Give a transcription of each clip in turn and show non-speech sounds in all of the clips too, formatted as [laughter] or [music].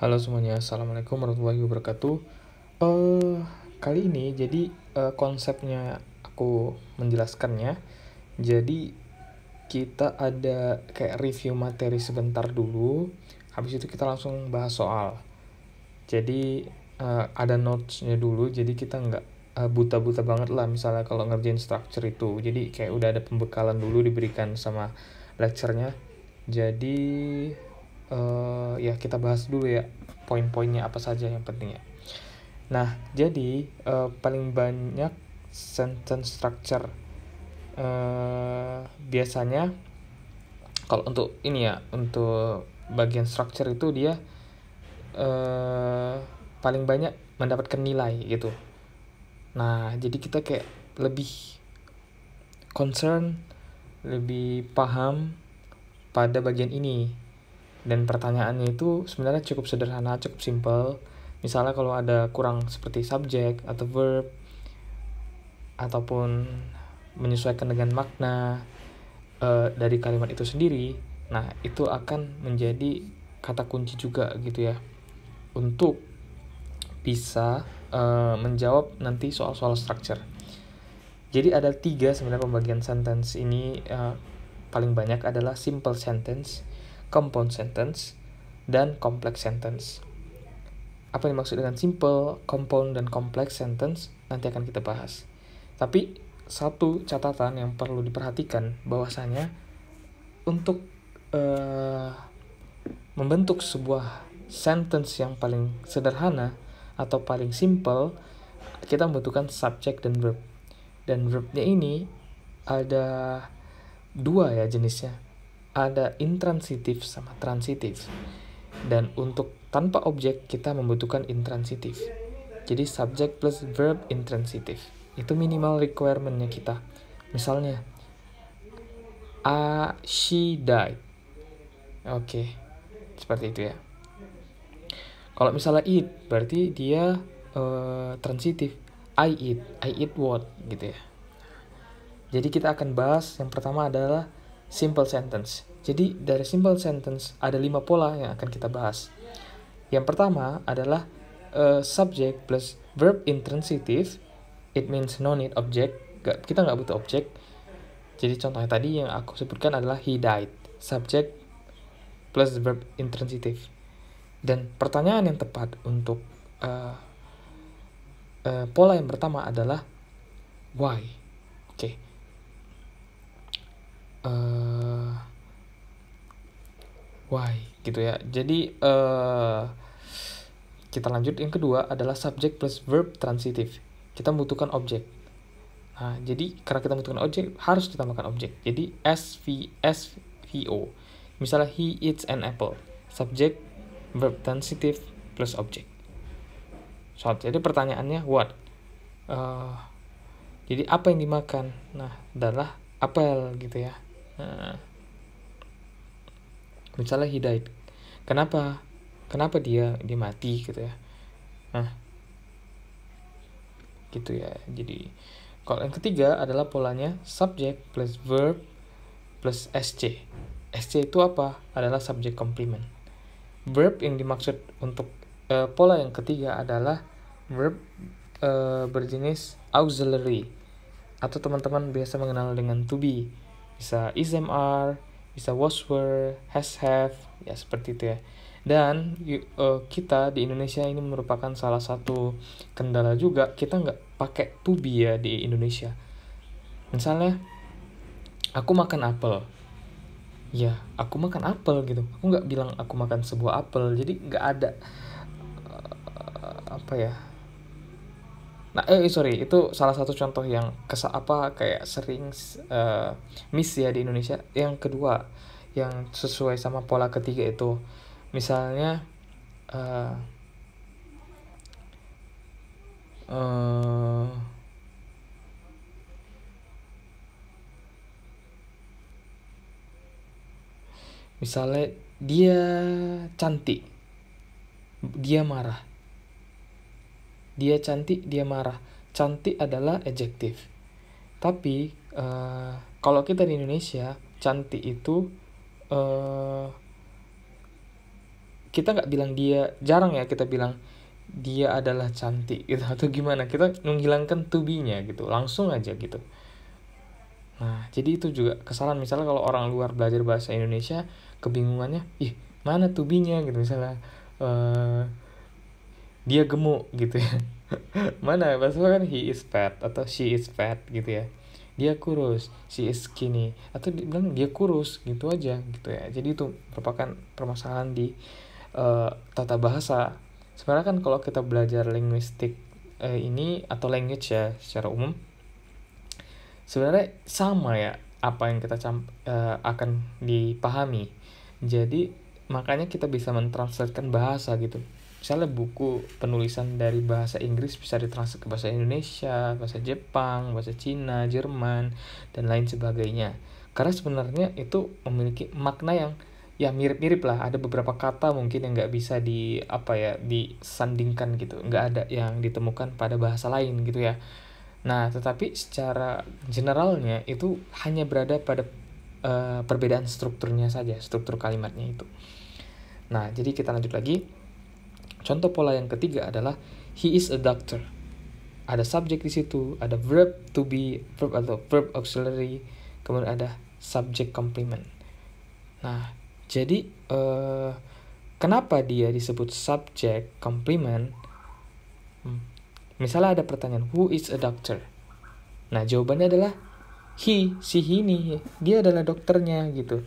Halo semuanya, assalamualaikum warahmatullahi wabarakatuh. Uh, kali ini jadi uh, konsepnya aku menjelaskannya. Jadi kita ada kayak review materi sebentar dulu. Habis itu kita langsung bahas soal. Jadi uh, ada notesnya dulu. Jadi kita nggak buta-buta uh, banget lah misalnya kalau ngerjain structure itu. Jadi kayak udah ada pembekalan dulu diberikan sama lecturenya. Jadi uh, ya kita bahas dulu ya poin-poinnya apa saja yang penting ya. Nah, jadi uh, paling banyak sentence structure uh, biasanya kalau untuk ini ya, untuk bagian structure itu dia uh, paling banyak mendapatkan nilai gitu. Nah, jadi kita kayak lebih concern, lebih paham pada bagian ini dan pertanyaannya itu sebenarnya cukup sederhana, cukup simple. Misalnya kalau ada kurang seperti subjek atau verb ataupun menyesuaikan dengan makna e, dari kalimat itu sendiri, nah itu akan menjadi kata kunci juga gitu ya untuk bisa e, menjawab nanti soal-soal structure. Jadi ada tiga sebenarnya pembagian sentence ini uh, paling banyak adalah simple sentence, compound sentence, dan complex sentence. Apa yang dimaksud dengan simple, compound, dan complex sentence nanti akan kita bahas. Tapi satu catatan yang perlu diperhatikan bahwasanya untuk uh, membentuk sebuah sentence yang paling sederhana atau paling simple kita membutuhkan subject dan verb dan verbnya ini ada dua ya jenisnya ada intransitif sama transitif. Dan untuk tanpa objek kita membutuhkan intransitif. Jadi subject plus verb intransitif. Itu minimal requirementnya kita. Misalnya, a she died. Oke, okay. seperti itu ya. Kalau misalnya eat berarti dia uh, transitif. I eat, I eat what gitu ya. Jadi kita akan bahas yang pertama adalah simple sentence. Jadi dari simple sentence ada lima pola yang akan kita bahas. Yang pertama adalah uh, subject plus verb intransitive. It means no need object. Gak, kita nggak butuh objek. Jadi contohnya tadi yang aku sebutkan adalah he died. Subject plus verb intransitive. Dan pertanyaan yang tepat untuk uh, uh, pola yang pertama adalah why. Oke. Okay uh, why gitu ya jadi uh, kita lanjut yang kedua adalah subject plus verb transitive. kita membutuhkan objek nah jadi karena kita membutuhkan objek harus kita makan objek jadi sv svo misalnya he eats an apple Subject verb transitive plus objek so jadi pertanyaannya what uh, jadi apa yang dimakan nah adalah apel gitu ya misalnya he died kenapa kenapa dia dia mati gitu ya nah gitu ya jadi kalau yang ketiga adalah polanya subject plus verb plus sc sc itu apa adalah subject complement verb yang dimaksud untuk uh, pola yang ketiga adalah verb uh, berjenis auxiliary atau teman-teman biasa mengenal dengan to be bisa is bisa was were, has have, ya seperti itu ya. Dan uh, kita di Indonesia ini merupakan salah satu kendala juga, kita nggak pakai to ya di Indonesia. Misalnya, aku makan apel. Ya, aku makan apel gitu. Aku nggak bilang aku makan sebuah apel, jadi nggak ada uh, apa ya Nah, eh, eh sorry, itu salah satu contoh yang kesa apa kayak sering uh, miss ya di Indonesia. Yang kedua, yang sesuai sama pola ketiga itu, misalnya uh, uh, misalnya dia cantik, dia marah dia cantik, dia marah. Cantik adalah adjektif. Tapi uh, kalau kita di Indonesia, cantik itu uh, kita nggak bilang dia jarang ya kita bilang dia adalah cantik gitu atau gimana kita menghilangkan tubinya gitu langsung aja gitu nah jadi itu juga kesalahan misalnya kalau orang luar belajar bahasa Indonesia kebingungannya ih mana tubinya gitu misalnya uh, dia gemuk gitu ya [laughs] mana bahasa kan he is fat atau she is fat gitu ya dia kurus she is skinny atau bilang dia kurus gitu aja gitu ya jadi itu merupakan permasalahan di uh, tata bahasa sebenarnya kan kalau kita belajar linguistik uh, ini atau language ya secara umum sebenarnya sama ya apa yang kita camp, uh, eh, akan dipahami jadi makanya kita bisa mentranslatekan bahasa gitu misalnya buku penulisan dari bahasa Inggris bisa ditranslate ke bahasa Indonesia, bahasa Jepang, bahasa Cina, Jerman, dan lain sebagainya. Karena sebenarnya itu memiliki makna yang ya mirip-mirip lah. Ada beberapa kata mungkin yang nggak bisa di apa ya disandingkan gitu, nggak ada yang ditemukan pada bahasa lain gitu ya. Nah, tetapi secara generalnya itu hanya berada pada uh, perbedaan strukturnya saja, struktur kalimatnya itu. Nah, jadi kita lanjut lagi Contoh pola yang ketiga adalah he is a doctor. Ada subjek di situ, ada verb to be, verb atau verb auxiliary, kemudian ada subject complement. Nah, jadi uh, kenapa dia disebut subject complement? Hmm. Misalnya ada pertanyaan, who is a doctor? Nah, jawabannya adalah he, si ini, dia adalah dokternya gitu.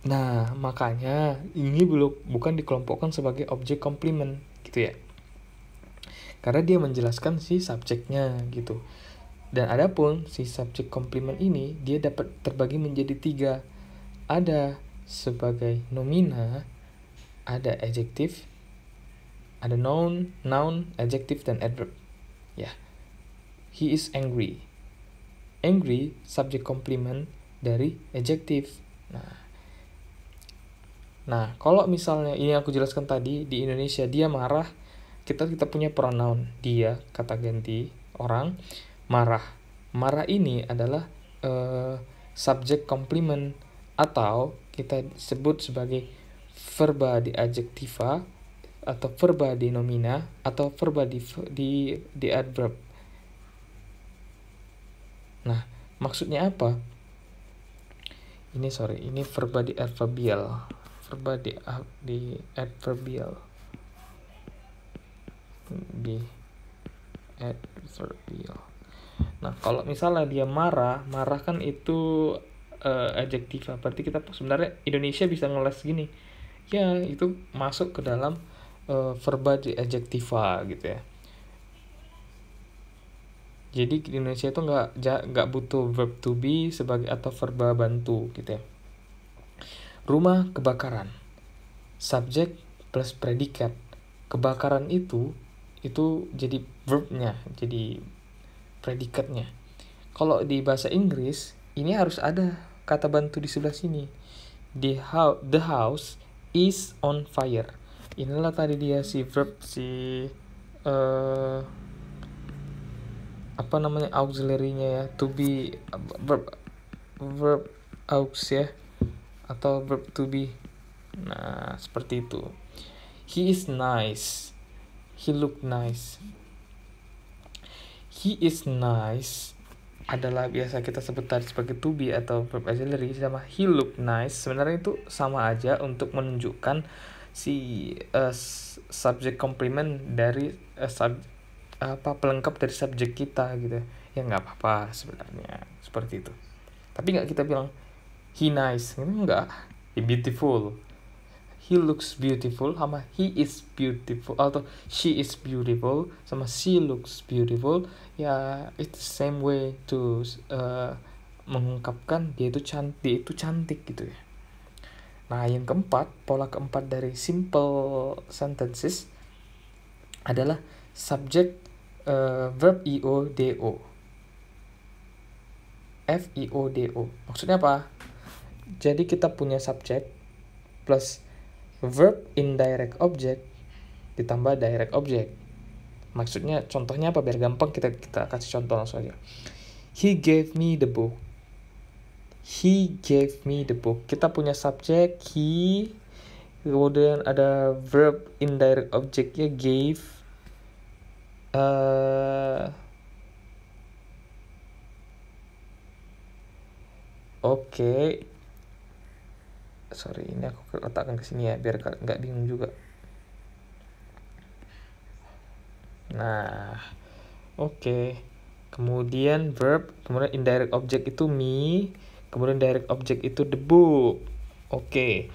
Nah, makanya ini belum bukan dikelompokkan sebagai objek komplement gitu ya. Karena dia menjelaskan si subjeknya gitu. Dan adapun si subjek komplement ini dia dapat terbagi menjadi tiga. Ada sebagai nomina, ada adjektif, ada noun, noun, adjektif dan adverb. Ya. Yeah. He is angry. Angry subjek komplement dari adjektif. Nah, Nah, kalau misalnya ini yang aku jelaskan tadi di Indonesia dia marah, kita kita punya pronoun dia kata ganti orang marah. Marah ini adalah uh, eh, subjek complement atau kita sebut sebagai verba di adjektiva atau verba di nomina atau verba di di, di adverb. Nah, maksudnya apa? Ini sorry, ini verba di adverbial verba di ah, di adverbial di adverbial nah kalau misalnya dia marah marah kan itu uh, eh, adjektiva berarti kita sebenarnya Indonesia bisa ngeles gini ya itu masuk ke dalam uh, verba di adjektiva gitu ya jadi di Indonesia itu nggak nggak butuh verb to be sebagai atau verba bantu gitu ya Rumah kebakaran. Subjek plus predikat. Kebakaran itu itu jadi verbnya, jadi predikatnya. Kalau di bahasa Inggris ini harus ada kata bantu di sebelah sini. The house, the house is on fire. Inilah tadi dia si verb si uh, apa namanya auxiliary-nya ya to be verb verb aux ya atau verb to be. Nah, seperti itu. He is nice. He look nice. He is nice adalah biasa kita sebut tadi sebagai to be atau verb auxiliary sama he look nice sebenarnya itu sama aja untuk menunjukkan si uh, eh, subject complement dari uh, sub apa pelengkap dari subjek kita gitu ya nggak apa-apa sebenarnya seperti itu tapi nggak kita bilang he nice enggak he beautiful he looks beautiful sama he is beautiful atau she is beautiful sama she looks beautiful ya it's same way to uh, mengungkapkan dia itu cantik itu cantik gitu ya nah yang keempat pola keempat dari simple sentences adalah subject uh, verb io do f i o d o maksudnya apa jadi kita punya subject plus verb indirect object ditambah direct object. Maksudnya contohnya apa biar gampang kita kita kasih contoh langsung aja. He gave me the book. He gave me the book. Kita punya subject he kemudian ada verb indirect object ya gave uh, eh, oke okay sorry ini aku letakkan ke sini ya biar nggak bingung juga nah oke okay. kemudian verb kemudian indirect object itu me kemudian direct object itu the book oke okay.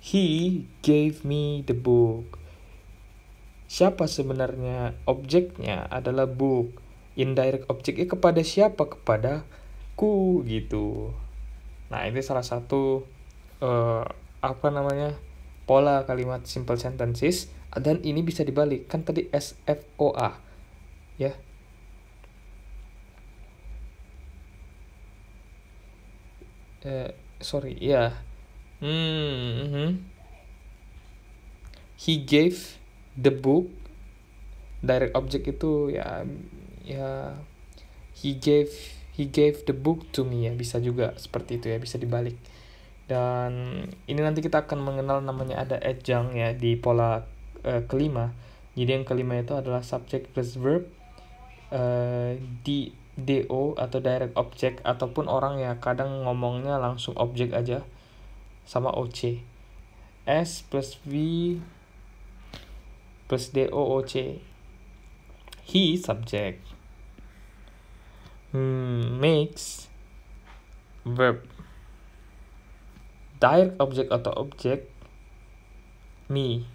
he gave me the book siapa sebenarnya objeknya adalah book indirect objectnya kepada siapa kepada ku gitu nah ini salah satu uh, apa namanya pola kalimat simple sentences dan ini bisa dibalik kan tadi SFOA ya eh, sorry ya yeah. hmm mm -hmm. he gave the book direct object itu ya ya he gave he gave the book to me ya bisa juga seperti itu ya bisa dibalik dan ini nanti kita akan mengenal namanya ada adjunct ya di pola uh, kelima jadi yang kelima itu adalah subject plus verb uh, di do atau direct object ataupun orang ya kadang ngomongnya langsung objek aja sama oc s plus v plus do o c he subject hmm, makes verb direct object atau objek me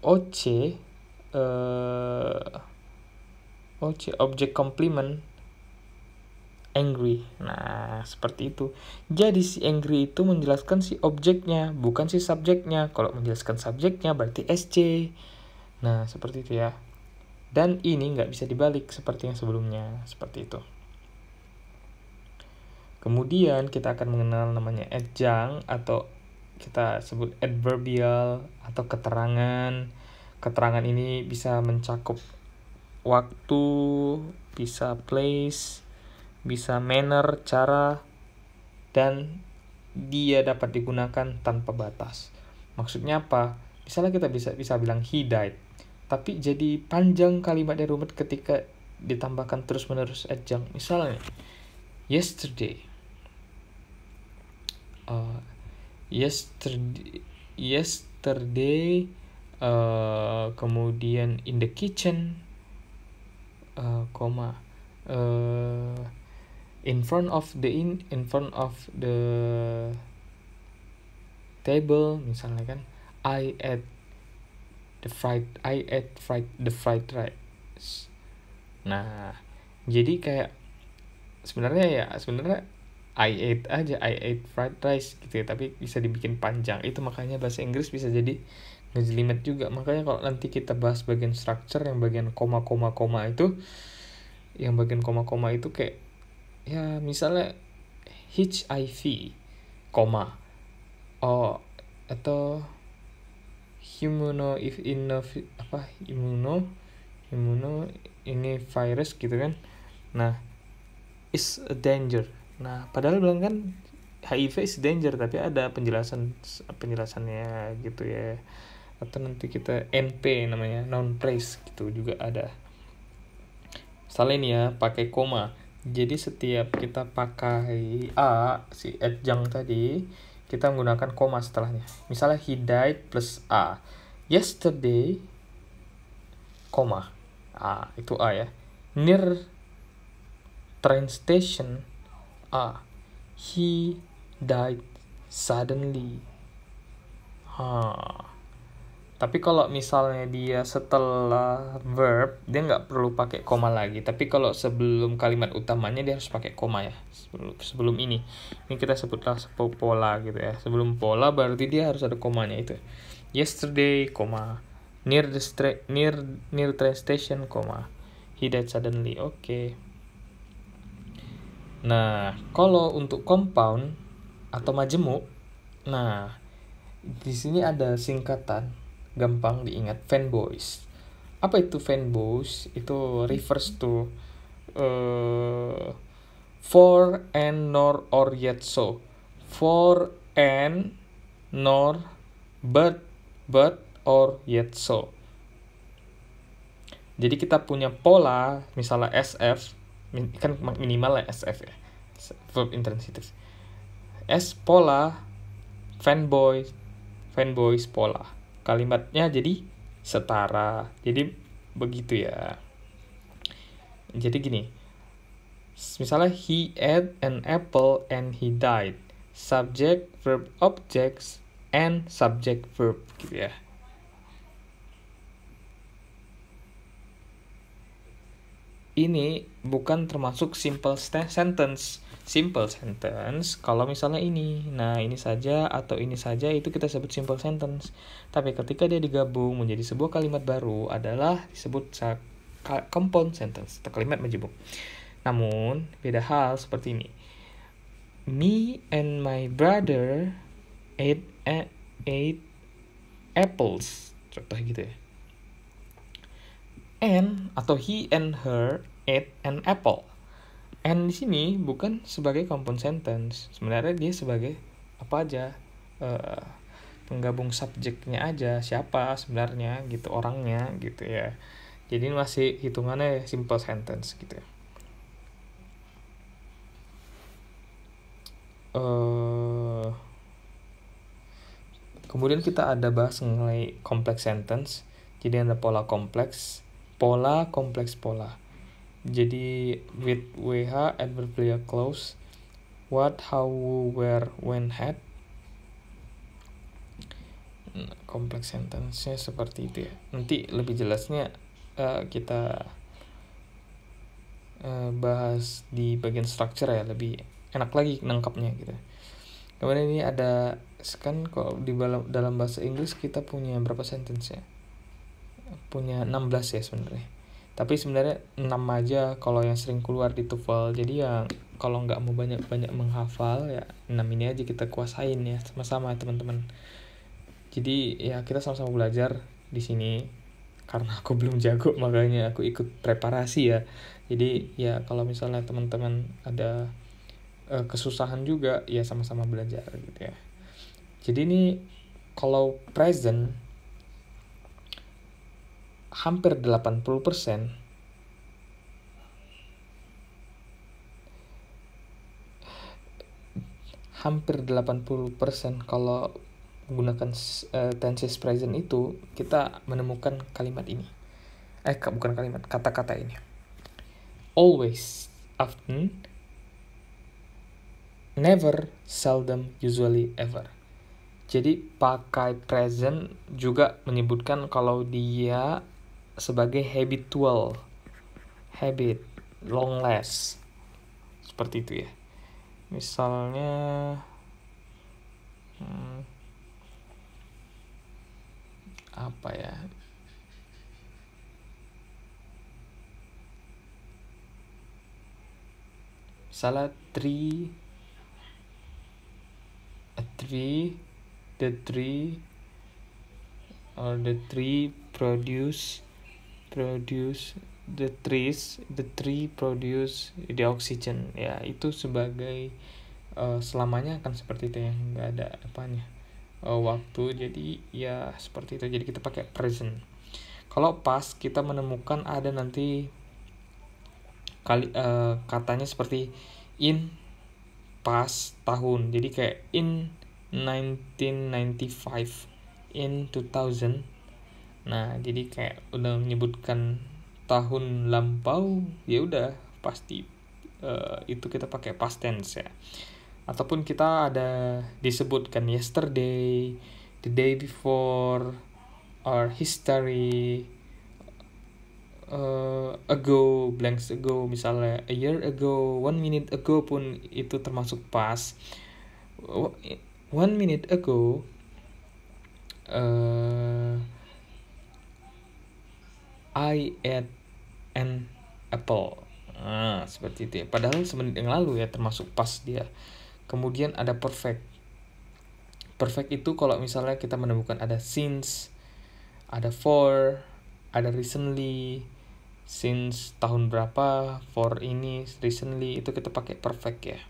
OC uh, eh, OC object complement angry. Nah, seperti itu. Jadi si angry itu menjelaskan si objeknya, bukan si subjeknya. Kalau menjelaskan subjeknya berarti SC. Nah, seperti itu ya. Dan ini nggak bisa dibalik seperti yang sebelumnya, seperti itu. Kemudian kita akan mengenal namanya adjunct atau kita sebut adverbial atau keterangan. Keterangan ini bisa mencakup waktu, bisa place, bisa manner, cara, dan dia dapat digunakan tanpa batas. Maksudnya apa? Misalnya kita bisa bisa bilang he died, tapi jadi panjang kalimatnya rumit ketika ditambahkan terus-menerus adjunct. Misalnya, yesterday uh, yesterday yesterday uh, kemudian in the kitchen uh, koma uh, in front of the in in front of the table misalnya kan I ate the fried I ate fried the fried rice nah jadi kayak sebenarnya ya sebenarnya I ate aja I ate fried rice gitu ya tapi bisa dibikin panjang itu makanya bahasa Inggris bisa jadi ngejelimet juga makanya kalau nanti kita bahas bagian structure yang bagian koma koma koma itu yang bagian koma koma itu kayak ya misalnya HIV koma oh atau immuno if innov apa immuno immuno ini virus gitu kan nah is a danger Nah, padahal bilang kan HIV is danger, tapi ada penjelasan penjelasannya gitu ya. Atau nanti kita NP namanya, non place gitu juga ada. Misalnya ini ya, pakai koma. Jadi setiap kita pakai A, si adjang tadi, kita menggunakan koma setelahnya. Misalnya he died plus A. Yesterday, koma. A, itu A ya. Near train station, A. He died suddenly. Ha. Tapi kalau misalnya dia setelah verb, dia nggak perlu pakai koma lagi. Tapi kalau sebelum kalimat utamanya, dia harus pakai koma ya. Sebelum, sebelum ini. Ini kita sebutlah pola gitu ya. Sebelum pola berarti dia harus ada komanya itu. Yesterday, koma. Near the near near train station, koma. He died suddenly. Oke. Okay. Nah, kalau untuk compound atau majemuk, nah di sini ada singkatan gampang diingat fanboys. Apa itu fanboys? Itu refers to uh, for and nor or yet so. For and nor but but or yet so. Jadi kita punya pola, misalnya SF, min, kan minimal lah SF ya verb intransitif S pola fanboy fanboy pola kalimatnya jadi setara jadi begitu ya jadi gini misalnya he ate an apple and he died subject verb objects and subject verb gitu ya ini bukan termasuk simple sentence. Simple sentence kalau misalnya ini. Nah, ini saja atau ini saja itu kita sebut simple sentence. Tapi ketika dia digabung menjadi sebuah kalimat baru adalah disebut compound sentence atau kalimat menjebuk. Namun, beda hal seperti ini. Me and my brother ate, ate apples. Contoh gitu ya and atau he and her ate an apple. And di sini bukan sebagai compound sentence. Sebenarnya dia sebagai apa aja uh, penggabung subjeknya aja siapa sebenarnya gitu orangnya gitu ya. Jadi ini masih hitungannya simple sentence gitu ya. Uh, kemudian kita ada bahas mengenai complex sentence. Jadi ada pola kompleks, pola kompleks pola. Jadi with WH adverbia close what, how, where, when, had hmm, kompleks sentence-nya seperti itu ya. Nanti lebih jelasnya uh, kita uh, bahas di bagian structure ya lebih enak lagi nangkapnya gitu. Kemudian ini ada scan kalau di dalam bahasa Inggris kita punya berapa sentence ya? punya 16 ya sebenarnya tapi sebenarnya 6 aja kalau yang sering keluar di TOEFL jadi ya kalau nggak mau banyak-banyak menghafal ya 6 ini aja kita kuasain ya sama-sama teman-teman jadi ya kita sama-sama belajar di sini karena aku [laughs] belum jago makanya aku ikut preparasi ya jadi ya kalau misalnya teman-teman ada uh, kesusahan juga ya sama-sama belajar gitu ya jadi ini kalau present hampir 80 hampir 80 kalau menggunakan uh, eh, tenses present itu kita menemukan kalimat ini eh bukan kalimat kata-kata ini always often never seldom usually ever jadi pakai present juga menyebutkan kalau dia sebagai habitual habit long last seperti itu ya misalnya hmm, apa ya salah tree a tree the tree or the tree produce produce the trees the tree produce the oxygen ya itu sebagai uh, selamanya akan seperti itu ya nggak ada apanya uh, waktu jadi ya seperti itu jadi kita pakai present kalau pas kita menemukan ada nanti kali uh, katanya seperti in pas tahun jadi kayak in 1995 in 2000 Nah, jadi kayak udah menyebutkan tahun lampau, ya udah pasti uh, itu kita pakai past tense ya. Ataupun kita ada disebutkan yesterday, the day before, or history, uh, ago, blanks ago, misalnya a year ago, one minute ago pun itu termasuk pas. One minute ago, uh, I ate an apple. Nah, seperti itu ya. Padahal semenit yang lalu ya termasuk pas dia. Kemudian ada perfect. Perfect itu kalau misalnya kita menemukan ada since, ada for, ada recently, since tahun berapa, for ini, recently itu kita pakai perfect ya.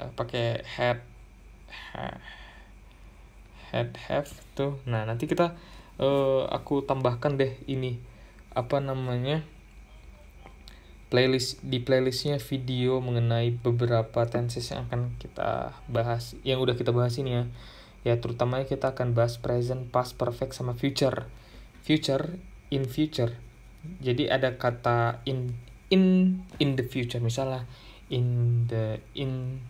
Eh, pakai had had have tuh. Nah, nanti kita uh, aku tambahkan deh ini apa namanya playlist di playlistnya video mengenai beberapa tenses yang akan kita bahas yang udah kita bahas ini ya ya terutama kita akan bahas present past perfect sama future future in future jadi ada kata in in in the future misalnya in the in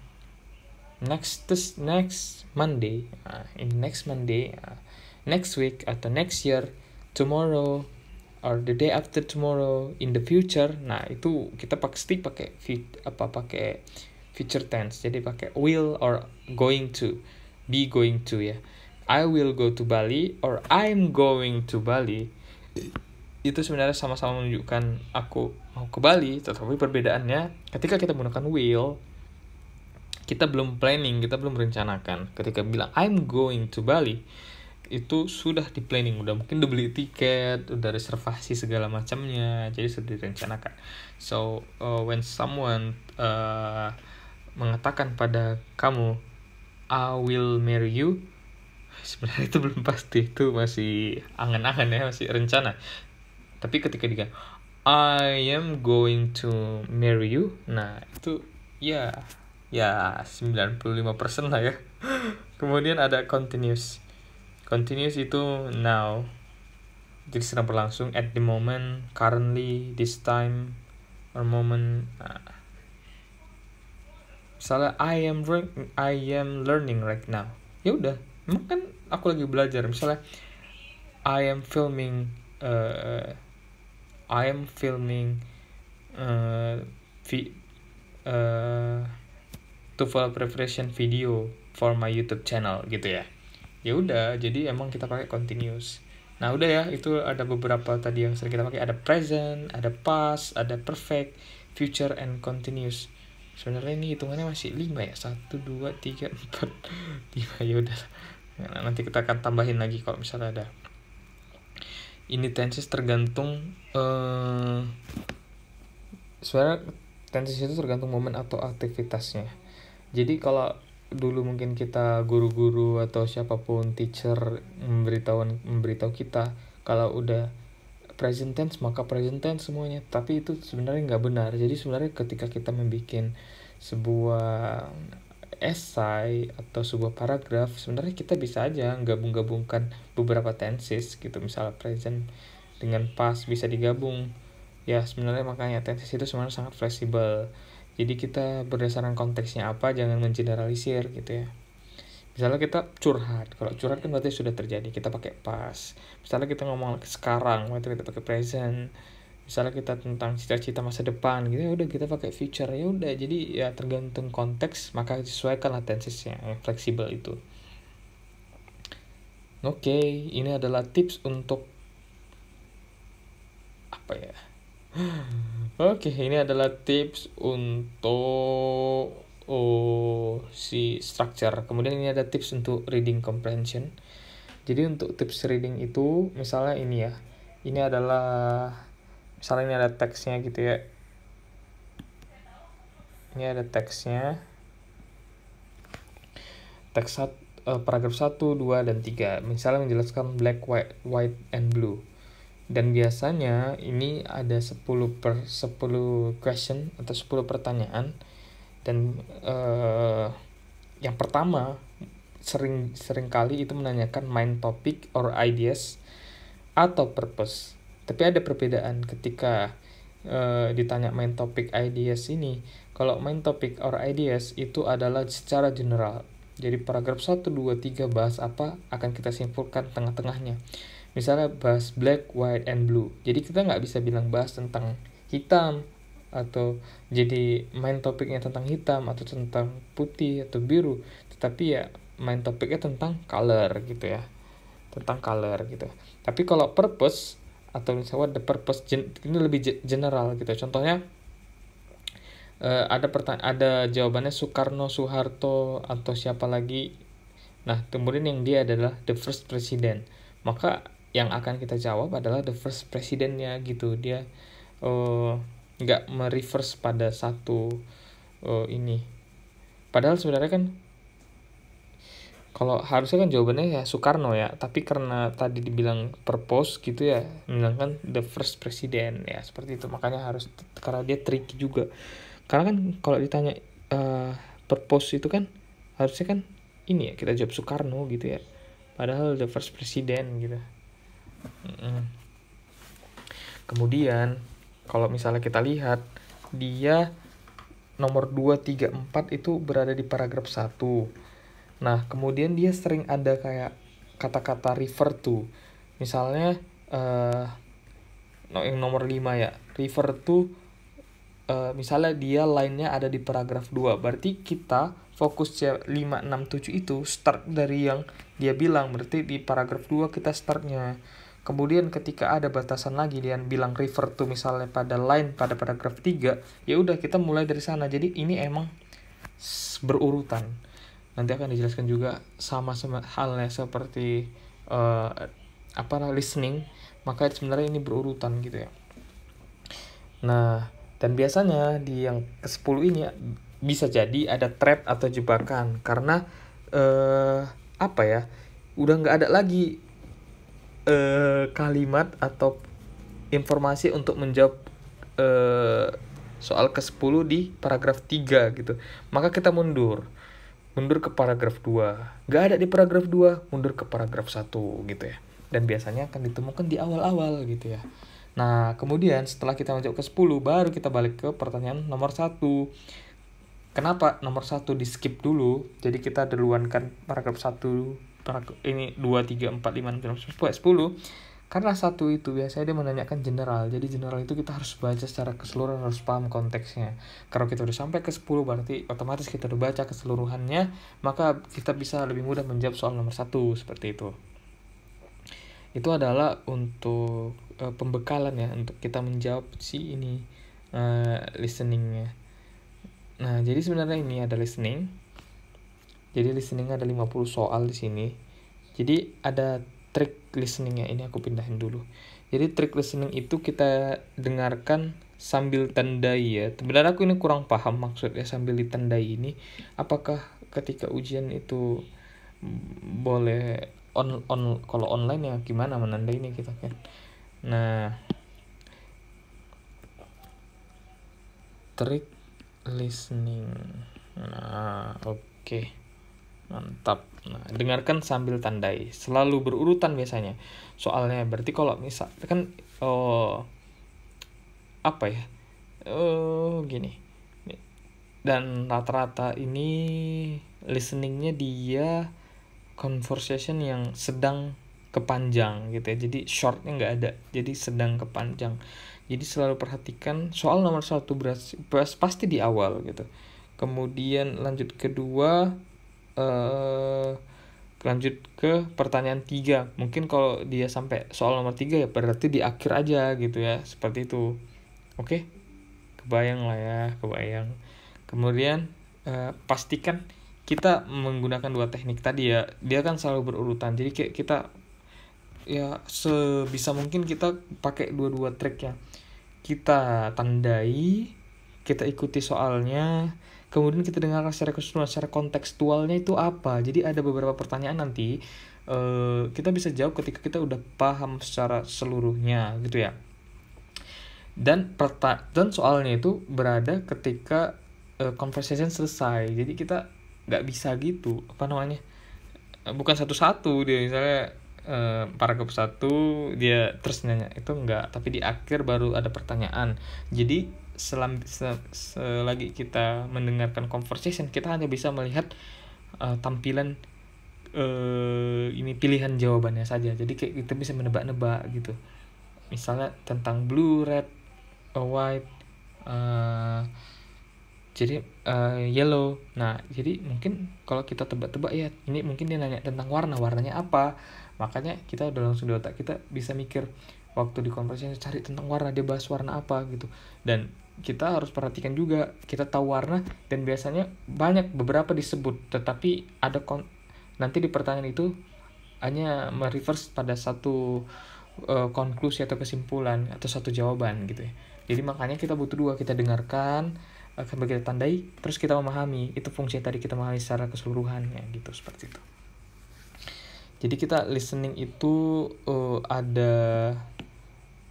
next next Monday ah, in next Monday ah, next week atau next year, tomorrow, or the day after tomorrow, in the future. Nah, itu kita pasti pakai fit apa pakai future tense. Jadi pakai will or going to, be going to ya. I will go to Bali or I'm going to Bali. Itu sebenarnya sama-sama menunjukkan aku mau ke Bali, tetapi perbedaannya ketika kita menggunakan will, kita belum planning, kita belum merencanakan. Ketika bilang I'm going to Bali, itu sudah di planning udah mungkin udah beli tiket udah reservasi segala macamnya jadi sudah direncanakan so uh, when someone uh, mengatakan pada kamu I will marry you [laughs] sebenarnya itu belum pasti itu masih angan-angan ya masih rencana tapi ketika dia I am going to marry you nah itu ya yeah, ya yeah, 95% lah ya [laughs] kemudian ada continuous Continuous itu now. Jadi sedang berlangsung at the moment, currently, this time, or moment. Uh. misalnya I am I am learning right now. Ya udah, emang kan aku lagi belajar. Misalnya I am filming uh, I am filming uh, vi uh, TOEFL preparation video for my YouTube channel gitu ya ya udah jadi emang kita pakai continuous nah udah ya itu ada beberapa tadi yang sering kita pakai ada present ada past ada perfect future and continuous sebenarnya ini hitungannya masih 5 ya satu dua tiga [laughs] empat lima ya udah nah, nanti kita akan tambahin lagi kalau misalnya ada ini tenses tergantung eh, sebenarnya tenses itu tergantung momen atau aktivitasnya jadi kalau dulu mungkin kita guru-guru atau siapapun teacher memberitahuan memberitahu kita kalau udah present tense maka present tense semuanya tapi itu sebenarnya nggak benar jadi sebenarnya ketika kita membuat sebuah esai atau sebuah paragraf sebenarnya kita bisa aja gabung-gabungkan beberapa tenses gitu misalnya present dengan past bisa digabung ya sebenarnya makanya tenses itu sebenarnya sangat fleksibel jadi kita berdasarkan konteksnya apa, jangan mengeneralisir gitu ya. Misalnya kita curhat, kalau curhat kan berarti sudah terjadi, kita pakai pas. Misalnya kita ngomong sekarang, berarti kita pakai present. Misalnya kita tentang cita-cita masa depan gitu ya udah kita pakai future ya udah jadi ya tergantung konteks maka sesuaikanlah tensesnya yang fleksibel itu. Oke, okay, ini adalah tips untuk apa ya? Oke, okay, ini adalah tips untuk oh, si structure. Kemudian ini ada tips untuk reading comprehension. Jadi untuk tips reading itu, misalnya ini ya. Ini adalah, misalnya ini ada teksnya gitu ya. Ini ada teksnya. Teks satu, eh, paragraf 1, 2, dan 3. Misalnya menjelaskan black, white, white, and blue dan biasanya ini ada 10 per 10 question atau 10 pertanyaan dan uh, yang pertama sering sering kali itu menanyakan main topic or ideas atau purpose tapi ada perbedaan ketika uh, ditanya main topic ideas ini kalau main topic or ideas itu adalah secara general jadi paragraf 1, 2, 3 bahas apa akan kita simpulkan tengah-tengahnya misalnya bahas black, white, and blue. Jadi kita nggak bisa bilang bahas tentang hitam atau jadi main topiknya tentang hitam atau tentang putih atau biru, tetapi ya main topiknya tentang color gitu ya, tentang color gitu. Tapi kalau purpose atau misalnya the purpose ini lebih general gitu. Contohnya uh, ada pertanyaan, ada jawabannya Soekarno, Soeharto atau siapa lagi. Nah, kemudian yang dia adalah the first president. Maka yang akan kita jawab adalah the first presidentnya gitu dia eh, nggak uh, mereverse pada satu uh, ini padahal sebenarnya kan kalau harusnya kan jawabannya ya Soekarno ya tapi karena tadi dibilang purpose gitu ya bilang kan the first president ya seperti itu makanya harus karena dia tricky juga karena kan kalau ditanya uh, eh, purpose itu kan harusnya kan ini ya kita jawab Soekarno gitu ya padahal the first president gitu Kemudian kalau misalnya kita lihat dia nomor 2 3 4 itu berada di paragraf 1. Nah, kemudian dia sering ada kayak kata-kata refer to. Misalnya eh uh, yang nomor 5 ya, refer to uh, misalnya dia lainnya ada di paragraf 2. Berarti kita fokus 5 6 7 itu start dari yang dia bilang. Berarti di paragraf 2 kita startnya. Kemudian ketika ada batasan lagi dia bilang refer to misalnya pada line pada paragraf 3, ya udah kita mulai dari sana. Jadi ini emang berurutan. Nanti akan dijelaskan juga sama sama halnya seperti uh, apa listening, maka sebenarnya ini berurutan gitu ya. Nah, dan biasanya di yang ke-10 ini bisa jadi ada trap atau jebakan karena uh, apa ya? Udah nggak ada lagi Eh, kalimat atau informasi untuk menjawab uh, soal ke-10 di paragraf 3 gitu. Maka kita mundur. Mundur ke paragraf 2. Gak ada di paragraf 2, mundur ke paragraf 1 gitu ya. Dan biasanya akan ditemukan di awal-awal gitu ya. Nah, kemudian setelah kita menjawab ke-10, baru kita balik ke pertanyaan nomor 1. Kenapa nomor 1 di skip dulu? Jadi kita kan paragraf 1 ini 2, 3, 4, 5, 6, 7, 10 karena satu itu biasanya dia menanyakan general jadi general itu kita harus baca secara keseluruhan harus paham konteksnya kalau kita udah sampai ke 10 berarti otomatis kita udah baca keseluruhannya maka kita bisa lebih mudah menjawab soal nomor satu seperti itu itu adalah untuk uh, pembekalan ya untuk kita menjawab si ini uh, listeningnya nah jadi sebenarnya ini ada listening jadi listening ada 50 soal di sini. Jadi ada trik listeningnya ini aku pindahin dulu. Jadi trik listening itu kita dengarkan sambil tandai ya. Sebenarnya aku ini kurang paham maksudnya sambil ditandai ini. Apakah ketika ujian itu boleh on on kalau online ya gimana menandai ini kita kan. Nah, trik listening. Nah, oke. Okay. Mantap. Nah, dengarkan sambil tandai. Selalu berurutan biasanya. Soalnya berarti kalau misal kan oh apa ya? Oh, gini. Dan rata-rata ini listeningnya dia conversation yang sedang kepanjang gitu ya. Jadi shortnya nggak ada. Jadi sedang kepanjang. Jadi selalu perhatikan soal nomor satu beras, beras pasti di awal gitu. Kemudian lanjut kedua uh, lanjut ke pertanyaan tiga mungkin kalau dia sampai soal nomor tiga ya berarti di akhir aja gitu ya seperti itu oke okay? kebayang lah ya kebayang kemudian uh, pastikan kita menggunakan dua teknik tadi ya dia kan selalu berurutan jadi kayak kita ya sebisa mungkin kita pakai dua-dua track ya kita tandai kita ikuti soalnya kemudian kita dengar secara keseluruhan secara kontekstualnya itu apa jadi ada beberapa pertanyaan nanti uh, kita bisa jawab ketika kita udah paham secara seluruhnya gitu ya dan perta dan soalnya itu berada ketika uh, conversation selesai jadi kita nggak bisa gitu apa namanya eh, bukan satu-satu dia misalnya para paragraf satu dia terus nanya itu enggak tapi di akhir baru ada pertanyaan jadi selam, se, selagi kita mendengarkan conversation kita hanya bisa melihat uh, tampilan uh, ini pilihan jawabannya saja jadi kayak kita bisa menebak-nebak gitu misalnya tentang blue red eh, white uh, jadi uh, yellow nah jadi mungkin kalau kita tebak-tebak ya ini mungkin dia nanya tentang warna warnanya apa makanya kita udah langsung di otak kita bisa mikir waktu di konversi, cari tentang warna dia bahas warna apa gitu dan kita harus perhatikan juga kita tahu warna dan biasanya banyak beberapa disebut tetapi ada kon nanti di pertanyaan itu hanya mereverse pada satu uh, konklusi atau kesimpulan atau satu jawaban gitu ya jadi makanya kita butuh dua kita dengarkan eh, akan kita tandai terus kita memahami itu fungsi tadi kita memahami secara keseluruhan ya gitu seperti itu jadi kita listening itu uh, ada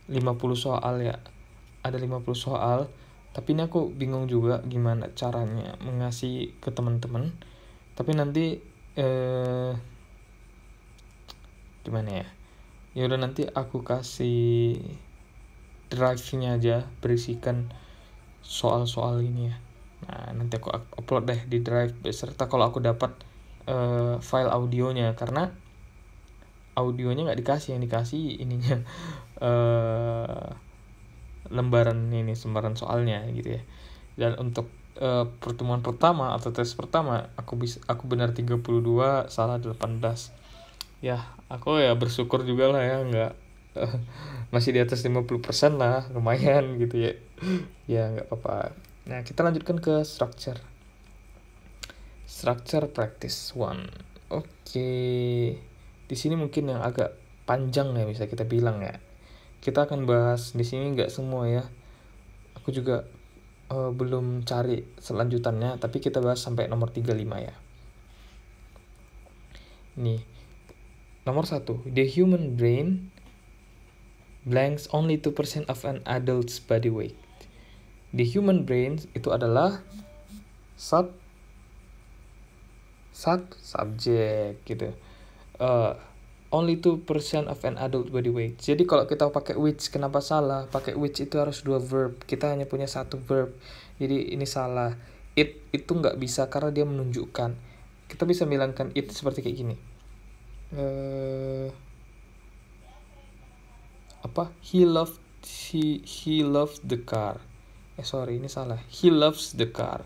50 soal ya ada 50 soal tapi ini aku bingung juga gimana caranya mengasih ke teman-teman tapi nanti eh, gimana ya ya udah nanti aku kasih drive-nya aja berisikan soal-soal ini ya nah nanti aku upload deh di drive beserta kalau aku dapat eh, file audionya karena audionya nggak dikasih yang dikasih ininya [laughs] eh lembaran ini lembaran soalnya gitu ya dan untuk uh, pertemuan pertama atau tes pertama aku bisa aku benar 32 salah 18 ya aku ya bersyukur juga lah ya nggak uh, masih di atas 50% lah lumayan gitu ya ya nggak apa-apa nah kita lanjutkan ke structure structure practice one oke okay. di sini mungkin yang agak panjang ya bisa kita bilang ya kita akan bahas di sini nggak semua ya aku juga uh, belum cari selanjutannya tapi kita bahas sampai nomor 35 ya nih nomor satu the human brain blanks only two percent of an adult's body weight the human brain itu adalah sub sub subjek gitu uh, only 2% of an adult body weight. Jadi kalau kita pakai which kenapa salah? Pakai which itu harus dua verb. Kita hanya punya satu verb. Jadi ini salah. It itu nggak bisa karena dia menunjukkan. Kita bisa bilangkan it seperti kayak gini. Uh, apa? He loved he he loved the car. Eh sorry ini salah. He loves the car.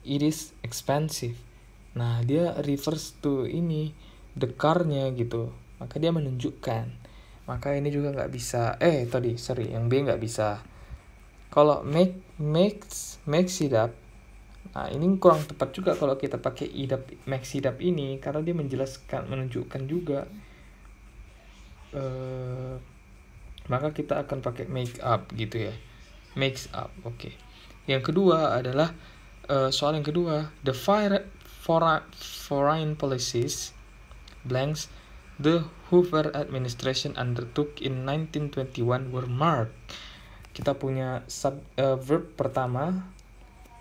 It is expensive. Nah dia refers to ini the car-nya gitu maka dia menunjukkan maka ini juga nggak bisa eh tadi sorry yang B nggak bisa kalau make makes makes it up nah ini kurang tepat juga kalau kita pakai idap makes it up ini karena dia menjelaskan menunjukkan juga eh, maka kita akan pakai make up gitu ya makes up oke okay. yang kedua adalah eh, soal yang kedua the fire foreign policies blanks the Hoover administration undertook in 1921 were marked. Kita punya sub, uh, verb pertama,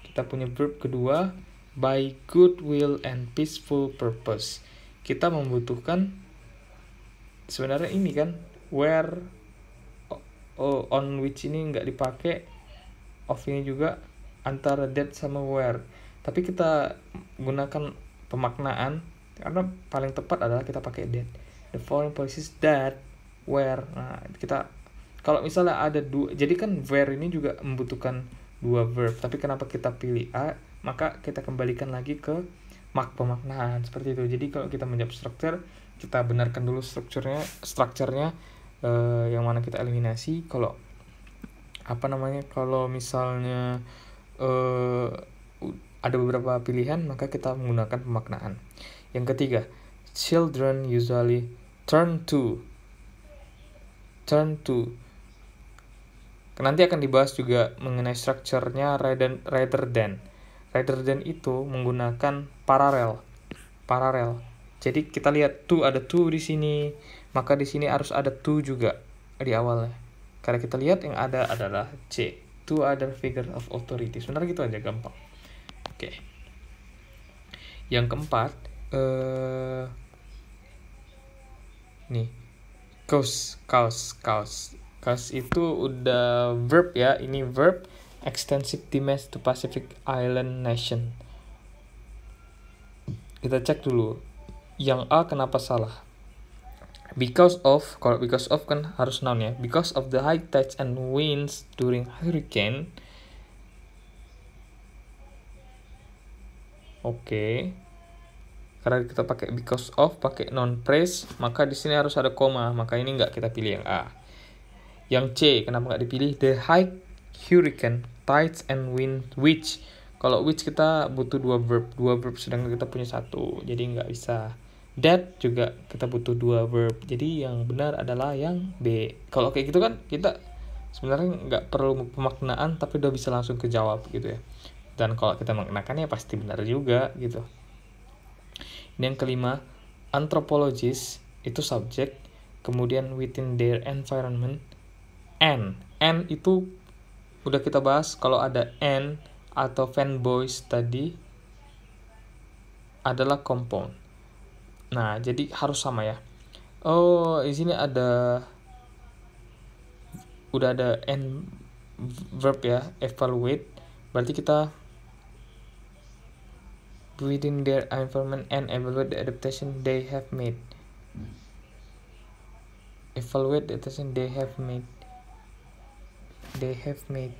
kita punya verb kedua, by goodwill and peaceful purpose. Kita membutuhkan sebenarnya ini kan where oh, on which ini nggak dipakai of ini juga antara that sama where tapi kita gunakan pemaknaan karena paling tepat adalah kita pakai that the foreign is that where nah kita kalau misalnya ada dua jadi kan where ini juga membutuhkan dua verb tapi kenapa kita pilih a maka kita kembalikan lagi ke mak pemaknaan seperti itu jadi kalau kita menjawab struktur kita benarkan dulu strukturnya strukturnya uh, eh, yang mana kita eliminasi kalau apa namanya kalau misalnya uh, ada beberapa pilihan maka kita menggunakan pemaknaan yang ketiga children usually turn to turn to nanti akan dibahas juga mengenai strukturnya rather than rather than itu menggunakan paralel paralel jadi kita lihat to ada to di sini maka di sini harus ada to juga di awalnya karena kita lihat yang ada adalah c to other figure of authority sebenarnya gitu aja gampang oke okay. yang keempat eh, uh, nih cause cause cause cause itu udah verb ya ini verb extensive damage to Pacific Island nation kita cek dulu yang A kenapa salah because of kalau because of kan harus noun ya because of the high tides and winds during hurricane oke okay. Karena kita pakai because of, pakai non press maka di sini harus ada koma, maka ini nggak kita pilih yang A. Yang C, kenapa nggak dipilih? The high hurricane, tides and wind, which. Kalau which kita butuh dua verb, dua verb sedangkan kita punya satu, jadi nggak bisa. That juga kita butuh dua verb, jadi yang benar adalah yang B. Kalau kayak gitu kan kita sebenarnya nggak perlu pemaknaan tapi udah bisa langsung kejawab gitu ya dan kalau kita mengenakannya pasti benar juga gitu yang kelima, anthropologist itu subjek, kemudian within their environment, and and itu udah kita bahas kalau ada and atau fanboys tadi adalah compound. Nah, jadi harus sama ya. Oh, di sini ada udah ada and verb ya, evaluate. Berarti kita within their environment and evaluate the adaptation they have made. Evaluate the adaptation they have made. They have made.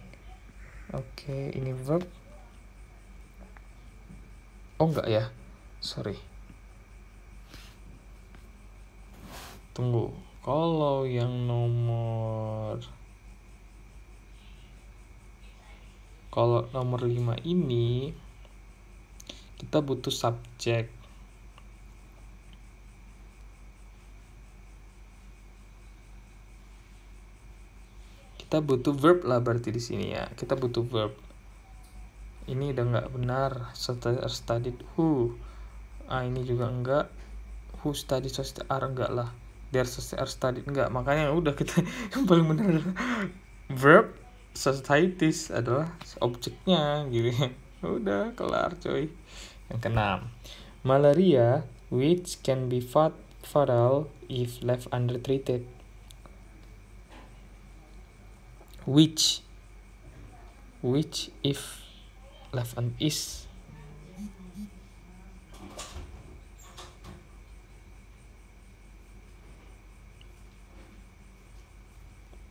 Oke, okay, ini verb. Oh enggak ya, sorry. Tunggu, kalau yang nomor kalau nomor 5 ini kita butuh subjek kita butuh verb lah berarti di sini ya kita butuh verb ini udah nggak benar studied who ah ini juga enggak who study society are ah, enggak lah their society are ah, studied enggak makanya udah kita [laughs] yang paling benar verb societies adalah objeknya gitu ya. udah kelar coy yang keenam, malaria which can be fatal if left untreated. Which which if left un is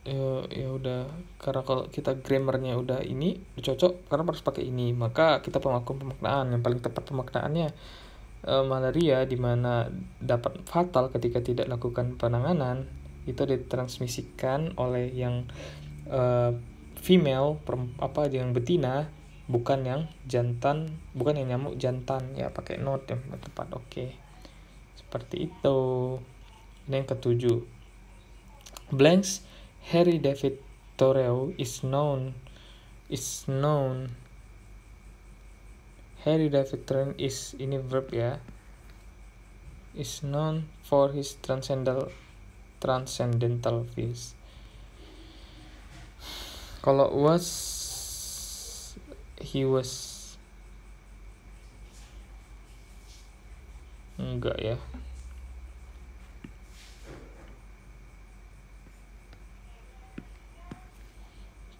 ya, ya udah karena kalau kita grammarnya udah ini cocok karena harus pakai ini maka kita pemakum pemaknaan yang paling tepat pemaknaannya e, malaria di mana dapat fatal ketika tidak lakukan penanganan itu ditransmisikan oleh yang e, female per, apa yang betina bukan yang jantan bukan yang nyamuk jantan ya pakai note yang tepat oke okay. seperti itu ini yang ketujuh blanks Harry David Thoreau is known is known Harry David Thoreau is ini verb ya is known for his transcendental transcendental views. Kalau was he was enggak ya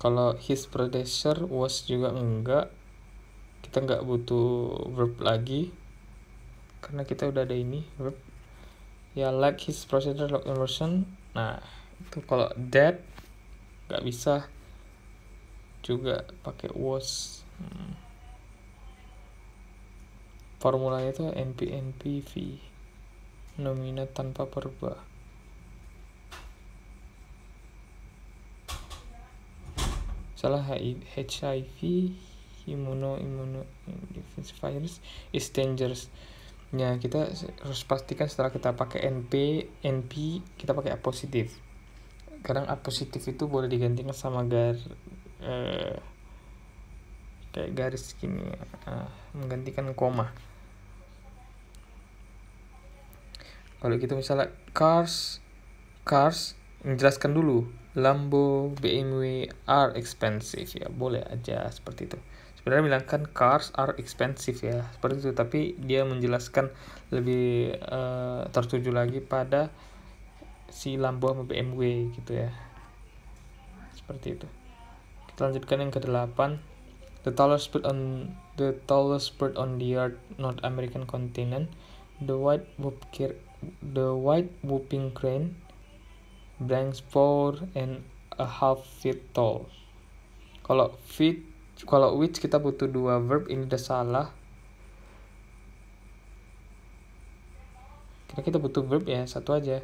kalau his predecessor was juga enggak kita enggak butuh verb lagi karena kita udah ada ini verb ya like his procedure log immersion nah itu kalau dead, enggak bisa juga pakai was hmm. formulanya itu np npv nomina tanpa perubahan. salah HIV immuno immuno virus is dangerous nya kita harus pastikan setelah kita pakai NP NP kita pakai A positif kadang A positif itu boleh digantikan sama gar eh, kayak garis gini ya. ah, menggantikan koma kalau kita gitu misalnya cars cars menjelaskan dulu Lambo, BMW are expensive ya boleh aja seperti itu sebenarnya bilang kan cars are expensive ya seperti itu tapi dia menjelaskan lebih uh, tertuju lagi pada si Lambo sama BMW gitu ya seperti itu kita lanjutkan yang ke-8 the tallest bird on the tallest bird on the earth North American continent the white whoop the white whooping crane Blanks four and a half feet tall. Kalau feet, kalau which kita butuh dua verb ini udah salah. Karena kita butuh verb ya satu aja.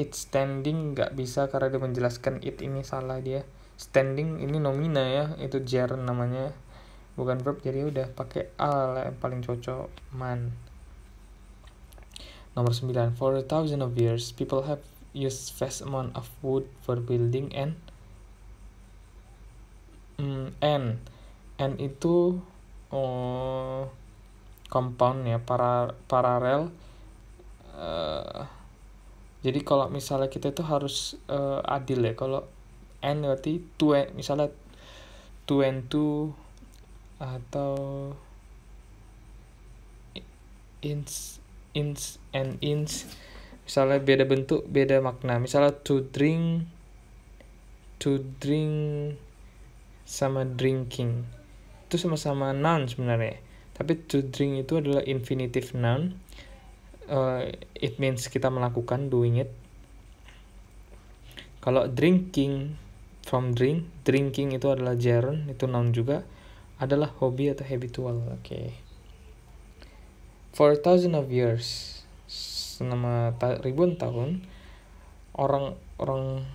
It standing nggak bisa karena dia menjelaskan it ini salah dia. Standing ini nomina ya, itu gerund namanya. Bukan verb jadi udah pakai a yang paling cocok man. Nomor 9. For a thousand of years, people have use vast amount of wood for building and mm, and and itu oh, compound ya para paralel uh, jadi kalau misalnya kita itu harus uh, adil ya kalau n berarti dua misalnya two and two atau ins ins and ins misalnya beda bentuk beda makna misalnya to drink to drink sama drinking itu sama-sama noun sebenarnya tapi to drink itu adalah infinitive noun uh, it means kita melakukan doing it kalau drinking from drink drinking itu adalah gerund itu noun juga adalah hobi atau habitual oke okay. for a thousand of years selama ta ribuan tahun orang orang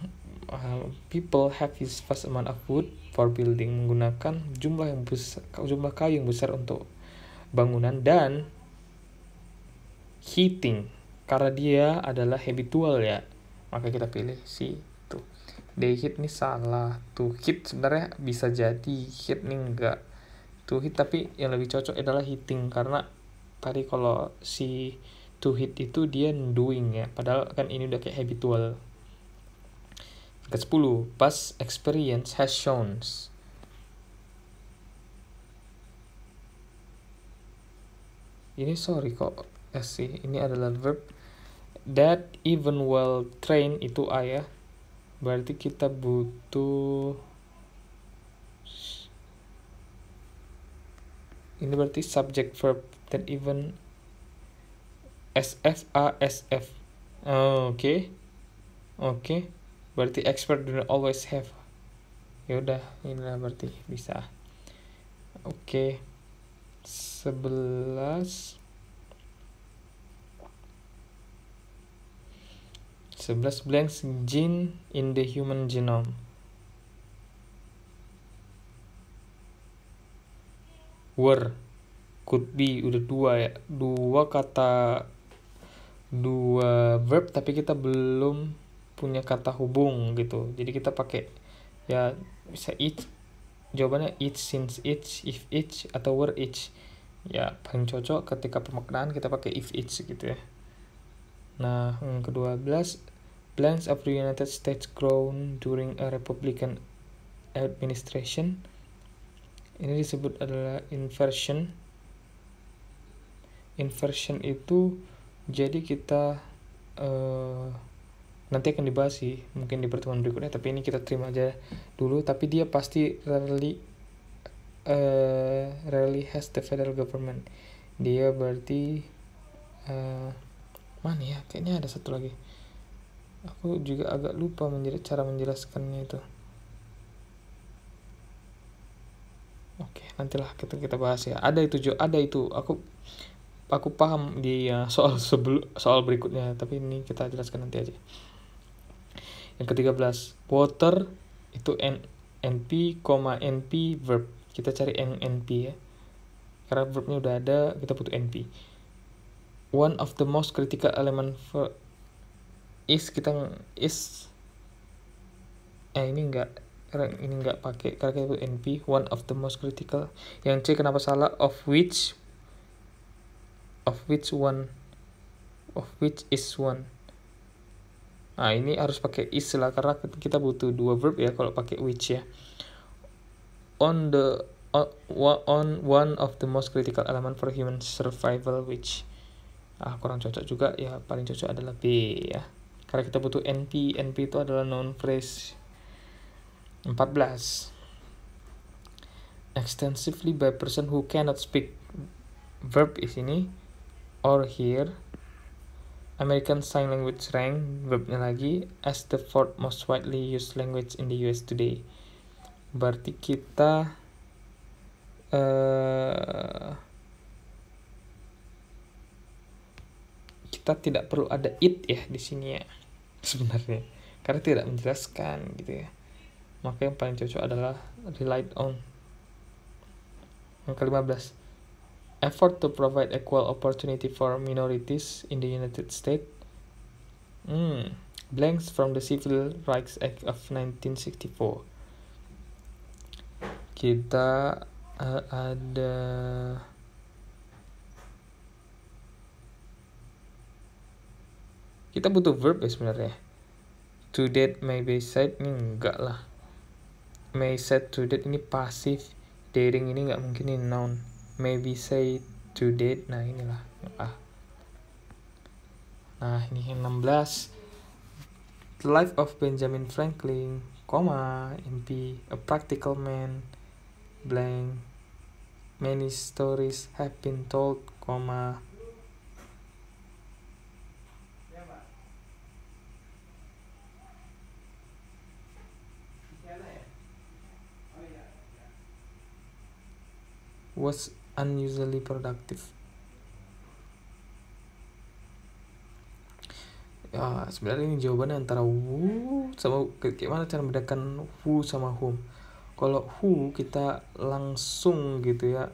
uh, people have used vast amount of wood for building menggunakan jumlah yang besar jumlah kayu yang besar untuk bangunan dan heating karena dia adalah habitual ya maka kita pilih si itu they hit ini salah to hit sebenarnya bisa jadi hit nih enggak to hit tapi yang lebih cocok adalah heating karena tadi kalau si to hit itu dia doing ya padahal kan ini udah kayak habitual ke 10 past experience has shown ini sorry kok eh, sih ini adalah verb that even well trained itu ayah. berarti kita butuh ini berarti subject verb that even SF F oh, oke okay. oke okay. berarti expert do always have ya udah inilah berarti bisa oke okay. 11 11 blanks gene in the human genome were could be udah dua ya dua kata dua verb tapi kita belum punya kata hubung gitu jadi kita pakai ya bisa it jawabannya it since it if it atau were it ya paling cocok ketika pemaknaan kita pakai if it gitu ya nah yang kedua belas plans of the United States grown during a Republican administration ini disebut adalah inversion inversion itu jadi kita uh, nanti akan dibahas sih mungkin di pertemuan berikutnya tapi ini kita terima aja dulu tapi dia pasti rarely uh, rarely has the federal government dia berarti uh, mana ya kayaknya ada satu lagi aku juga agak lupa menjadi cara menjelaskannya itu oke nantilah kita kita bahas ya ada itu Jo ada itu aku aku paham di uh, soal sebelum soal berikutnya tapi ini kita jelaskan nanti aja yang ke-13 water itu n np, np verb kita cari n np ya karena verbnya udah ada kita butuh np one of the most critical element for is kita is eh ini enggak ini enggak pakai karena kita butuh np one of the most critical yang c kenapa salah of which of which one of which is one nah ini harus pakai is lah karena kita butuh dua verb ya kalau pakai which ya on the on one of the most critical element for human survival which ah kurang cocok juga ya paling cocok adalah B ya karena kita butuh NP NP itu adalah noun phrase 14 extensively by person who cannot speak verb is ini or here American Sign Language rank webnya lagi as the fourth most widely used language in the US today. Berarti kita uh, kita tidak perlu ada it ya di sini ya [laughs] sebenarnya karena tidak menjelaskan gitu ya. Maka yang paling cocok adalah relied on. Yang ke-15 effort to provide equal opportunity for minorities in the United States. Mm, blanks from the Civil Rights Act of 1964. Kita uh, ada kita butuh verb ya sebenarnya. To date may be said ini enggak lah. May said to date ini pasif. Dating ini enggak mungkin ini noun. maybe say to date nah inilah ah nah ini yang 16 The Life of Benjamin Franklin comma MP a practical man blank many stories have been told comma was unusually productive ya sebenarnya ini jawabannya antara who sama gimana cara membedakan who sama whom kalau who kita langsung gitu ya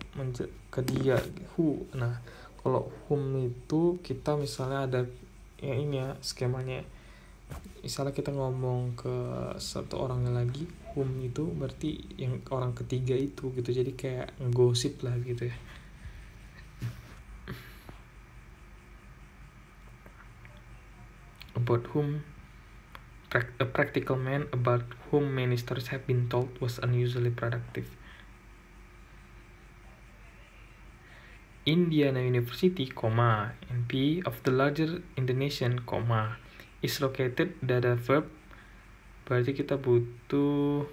ke dia who nah kalau whom itu kita misalnya ada ya ini ya skemanya misalnya kita ngomong ke satu orangnya lagi akun itu berarti yang orang ketiga itu gitu jadi kayak nggosip lah gitu ya about whom a practical man about whom ministers have been told was unusually productive. Indiana University, comma, NP e of the larger Indonesian, comma, is located data verb berarti kita butuh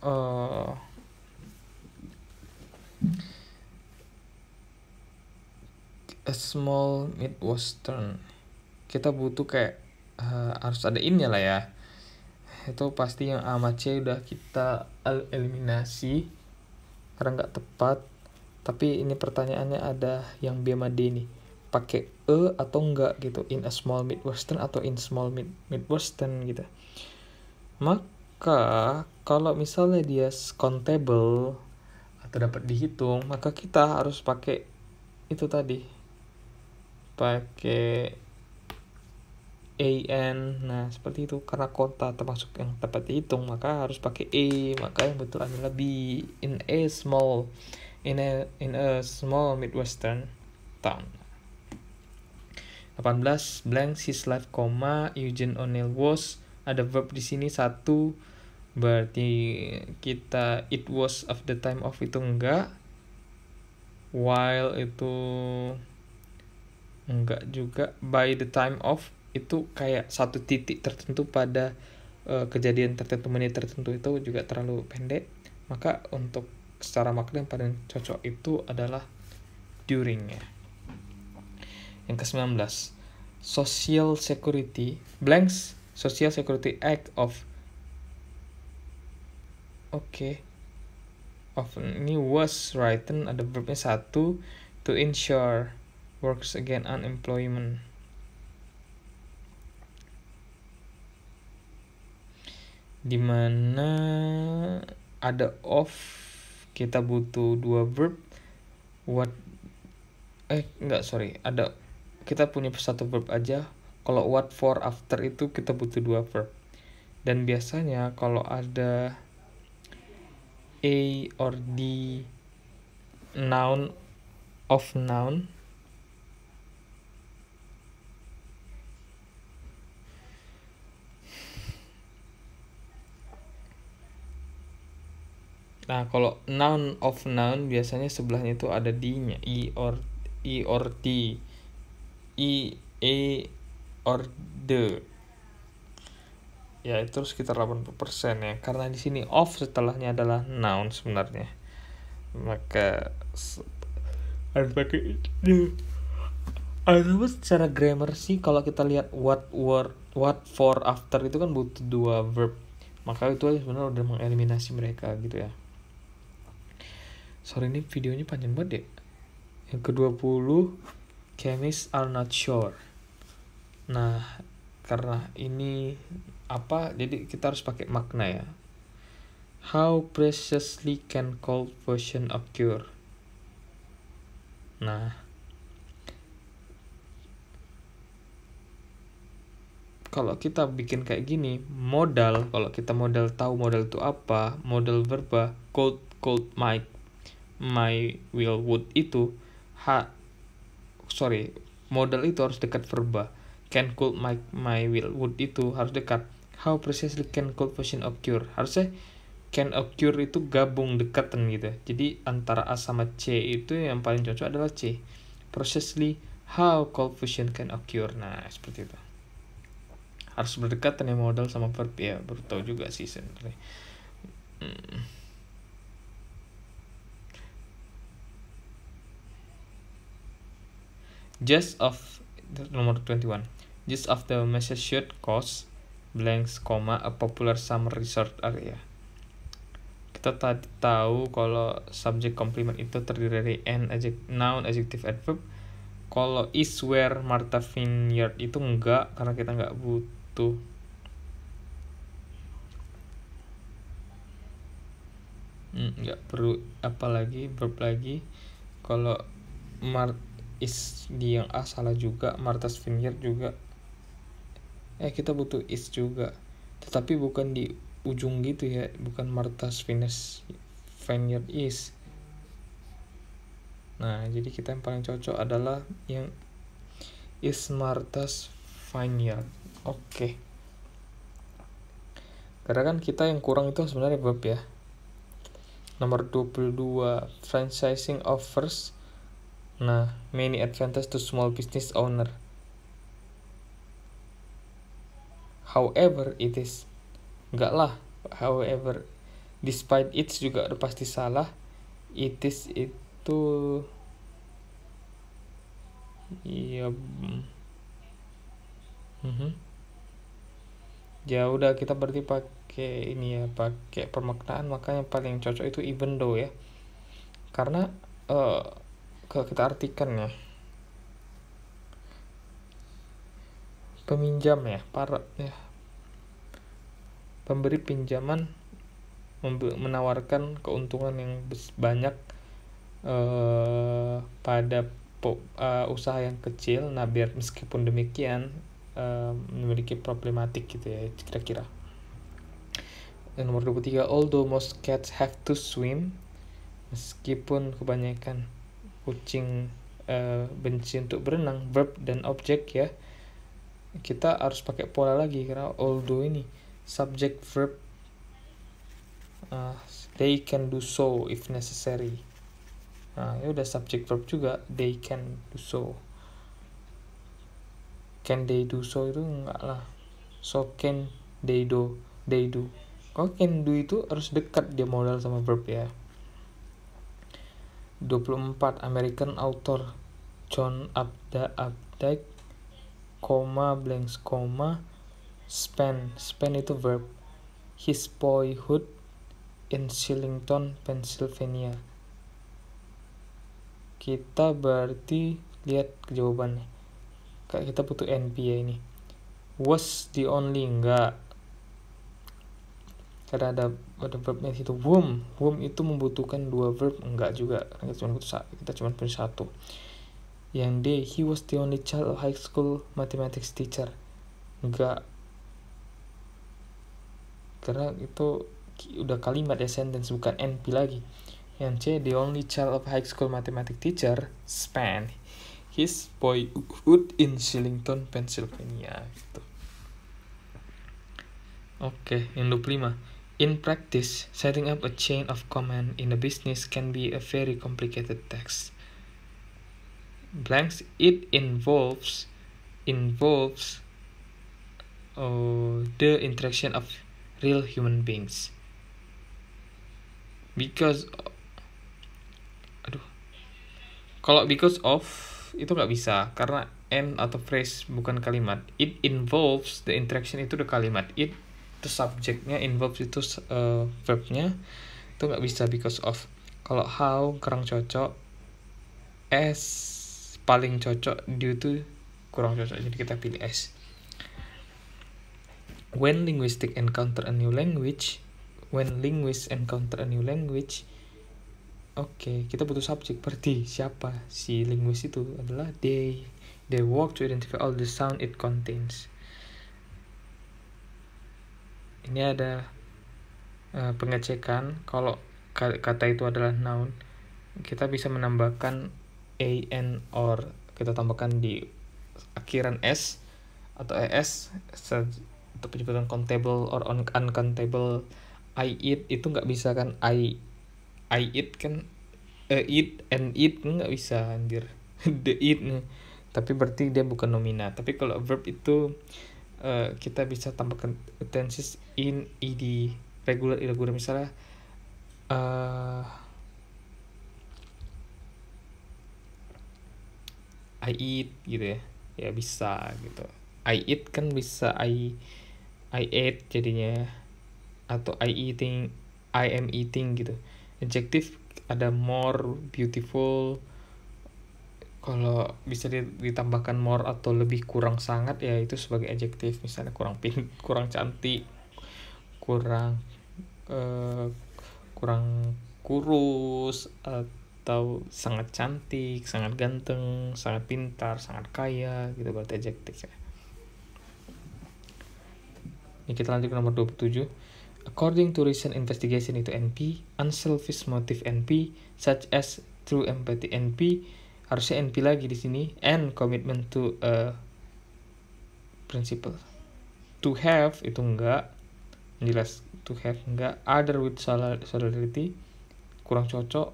uh, a small midwestern kita butuh kayak uh, harus ada innya lah ya itu pasti yang A sama C udah kita eliminasi karena nggak tepat tapi ini pertanyaannya ada yang B sama D nih pakai e atau enggak gitu in a small midwestern atau in small mid midwestern gitu maka kalau misalnya dia countable atau dapat dihitung maka kita harus pakai itu tadi pakai an nah seperti itu karena kota termasuk yang dapat dihitung maka harus pakai e maka yang betul adalah b in a small in a in a small midwestern town 18 blank his life comma Eugene O'Neill was ada verb di sini satu berarti kita it was of the time of itu enggak while itu enggak juga by the time of itu kayak satu titik tertentu pada uh, kejadian tertentu menit tertentu itu juga terlalu pendek maka untuk secara makna yang paling cocok itu adalah during ya yang ke-19, Social Security Blanks Social Security Act of Oke. Okay. Of ini was written ada verbnya satu to ensure works again unemployment. Dimana ada of kita butuh dua verb what eh enggak sorry ada kita punya satu verb aja kalau what for after itu kita butuh dua verb dan biasanya kalau ada a or d noun of noun Nah, kalau noun of noun biasanya sebelahnya itu ada D-nya, I e or I e or T. I E or the ya itu sekitar 80% ya karena di sini of setelahnya adalah noun sebenarnya maka harus pakai Alhamdulillah secara grammar sih kalau kita lihat what word what for after itu kan butuh dua verb maka itu aja sebenarnya udah mengeliminasi mereka gitu ya Sorry ini videonya panjang banget ya yang ke 20 chemists are not sure. Nah, karena ini apa? Jadi kita harus pakai makna ya. How preciously can cold fusion occur? Nah, kalau kita bikin kayak gini modal kalau kita modal tahu modal itu apa modal verba cold cold my my will would itu ha sorry model itu harus dekat verba can could my my will would itu harus dekat how precisely can could position occur harusnya can occur itu gabung dekatan gitu jadi antara A sama C itu yang paling cocok adalah C precisely how cold fusion can occur nah seperti itu harus berdekatan ya modal sama verb ya baru juga sih sebenarnya hmm. just of nomor 21 just of the Massachusetts coast blanks, comma, a popular summer resort area kita tadi tahu kalau subject complement itu terdiri dari an, adject, noun, adjective, adverb. Kalau is where Martha Vineyard itu enggak karena kita enggak butuh. Hmm, enggak perlu apa lagi verb lagi. Kalau Mar is di yang A salah juga Martha's Vineyard juga eh kita butuh is juga tetapi bukan di ujung gitu ya bukan Martha's Vineyard Vineyard is nah jadi kita yang paling cocok adalah yang is Martha's Vineyard oke okay. karena kan kita yang kurang itu sebenarnya bab ya nomor 22 franchising offers Nah, many advantages to small business owner. However, it is. Enggak lah. However, despite it juga udah pasti salah. It is itu. Iya. Mm -hmm. Mhm. Ya udah kita berarti pakai ini ya, pakai permaknaan makanya paling cocok itu even though ya. Karena uh, kalau kita artikan ya peminjam ya para ya pemberi pinjaman menawarkan keuntungan yang banyak eh, pada po, eh, usaha yang kecil nah biar meskipun demikian eh, memiliki problematik gitu ya kira-kira nomor 23 although most cats have to swim meskipun kebanyakan kucing uh, benci untuk berenang verb dan objek ya kita harus pakai pola lagi karena although ini subject verb uh, they can do so if necessary nah ya udah subject verb juga they can do so can they do so itu enggak lah so can they do they do kalau can do itu harus dekat dia modal sama verb ya 24 American author John Abda Abdek, koma blanks koma span span itu verb his boyhood in Shillington, Pennsylvania. Kita berarti lihat jawabannya. Kayak kita butuh NP ini. Was the only enggak karena ada ada verbnya itu boom, boom itu membutuhkan dua verb enggak juga kita cuma satu kita cuma punya satu yang D he was the only child of high school mathematics teacher enggak karena itu udah kalimat ya sentence bukan NP lagi yang C the only child of high school mathematics teacher span his boyhood in Shillington Pennsylvania gitu oke okay, yang 25 In practice, setting up a chain of command in a business can be a very complicated task. Blanks it involves involves oh, the interaction of real human beings. Because aduh. Kalau because of itu nggak bisa karena N atau phrase bukan kalimat. It involves the interaction itu the kalimat. It terus subjeknya involve itu uh, verbnya itu nggak bisa because of kalau how kurang cocok as paling cocok due to kurang cocok jadi kita pilih as when linguistic encounter a new language when linguist encounter a new language Oke, okay, kita butuh subjek. Berarti siapa si linguis itu adalah they. They work to identify all the sound it contains ini ada uh, pengecekan kalau kata itu adalah noun kita bisa menambahkan an or kita tambahkan di akhiran s atau es atau penyebutan countable or uncountable I eat itu nggak bisa kan I I eat kan uh, e eat and eat nggak bisa anjir the [laughs] eat nih tapi berarti dia bukan nomina tapi kalau verb itu uh, kita bisa tambahkan tenses in ed regular irregular misalnya uh, I eat gitu ya ya bisa gitu I eat kan bisa I I ate jadinya atau I eating I am eating gitu adjective ada more beautiful kalau bisa ditambahkan more atau lebih kurang sangat ya itu sebagai adjektif misalnya kurang pink [laughs] kurang cantik kurang uh, kurang kurus atau sangat cantik sangat ganteng sangat pintar sangat kaya gitu berarti adjektif ya ini kita lanjut ke nomor 27 According to recent investigation itu NP, unselfish motive NP, such as true empathy NP, harusnya NP lagi di sini and commitment to a uh, principle to have itu enggak jelas to have enggak other with solidarity kurang cocok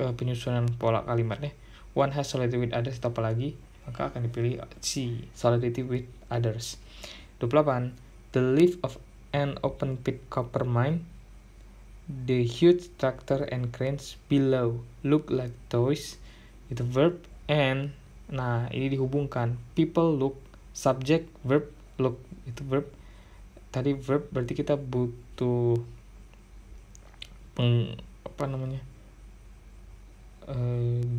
uh, penyusunan pola kalimatnya one has solidarity with others atau apalagi maka akan dipilih C solidarity with others 28 the leaf of an open pit copper mine the huge tractor and cranes below look like toys itu verb and nah ini dihubungkan people look subject verb look itu verb tadi verb berarti kita butuh peng, apa namanya e,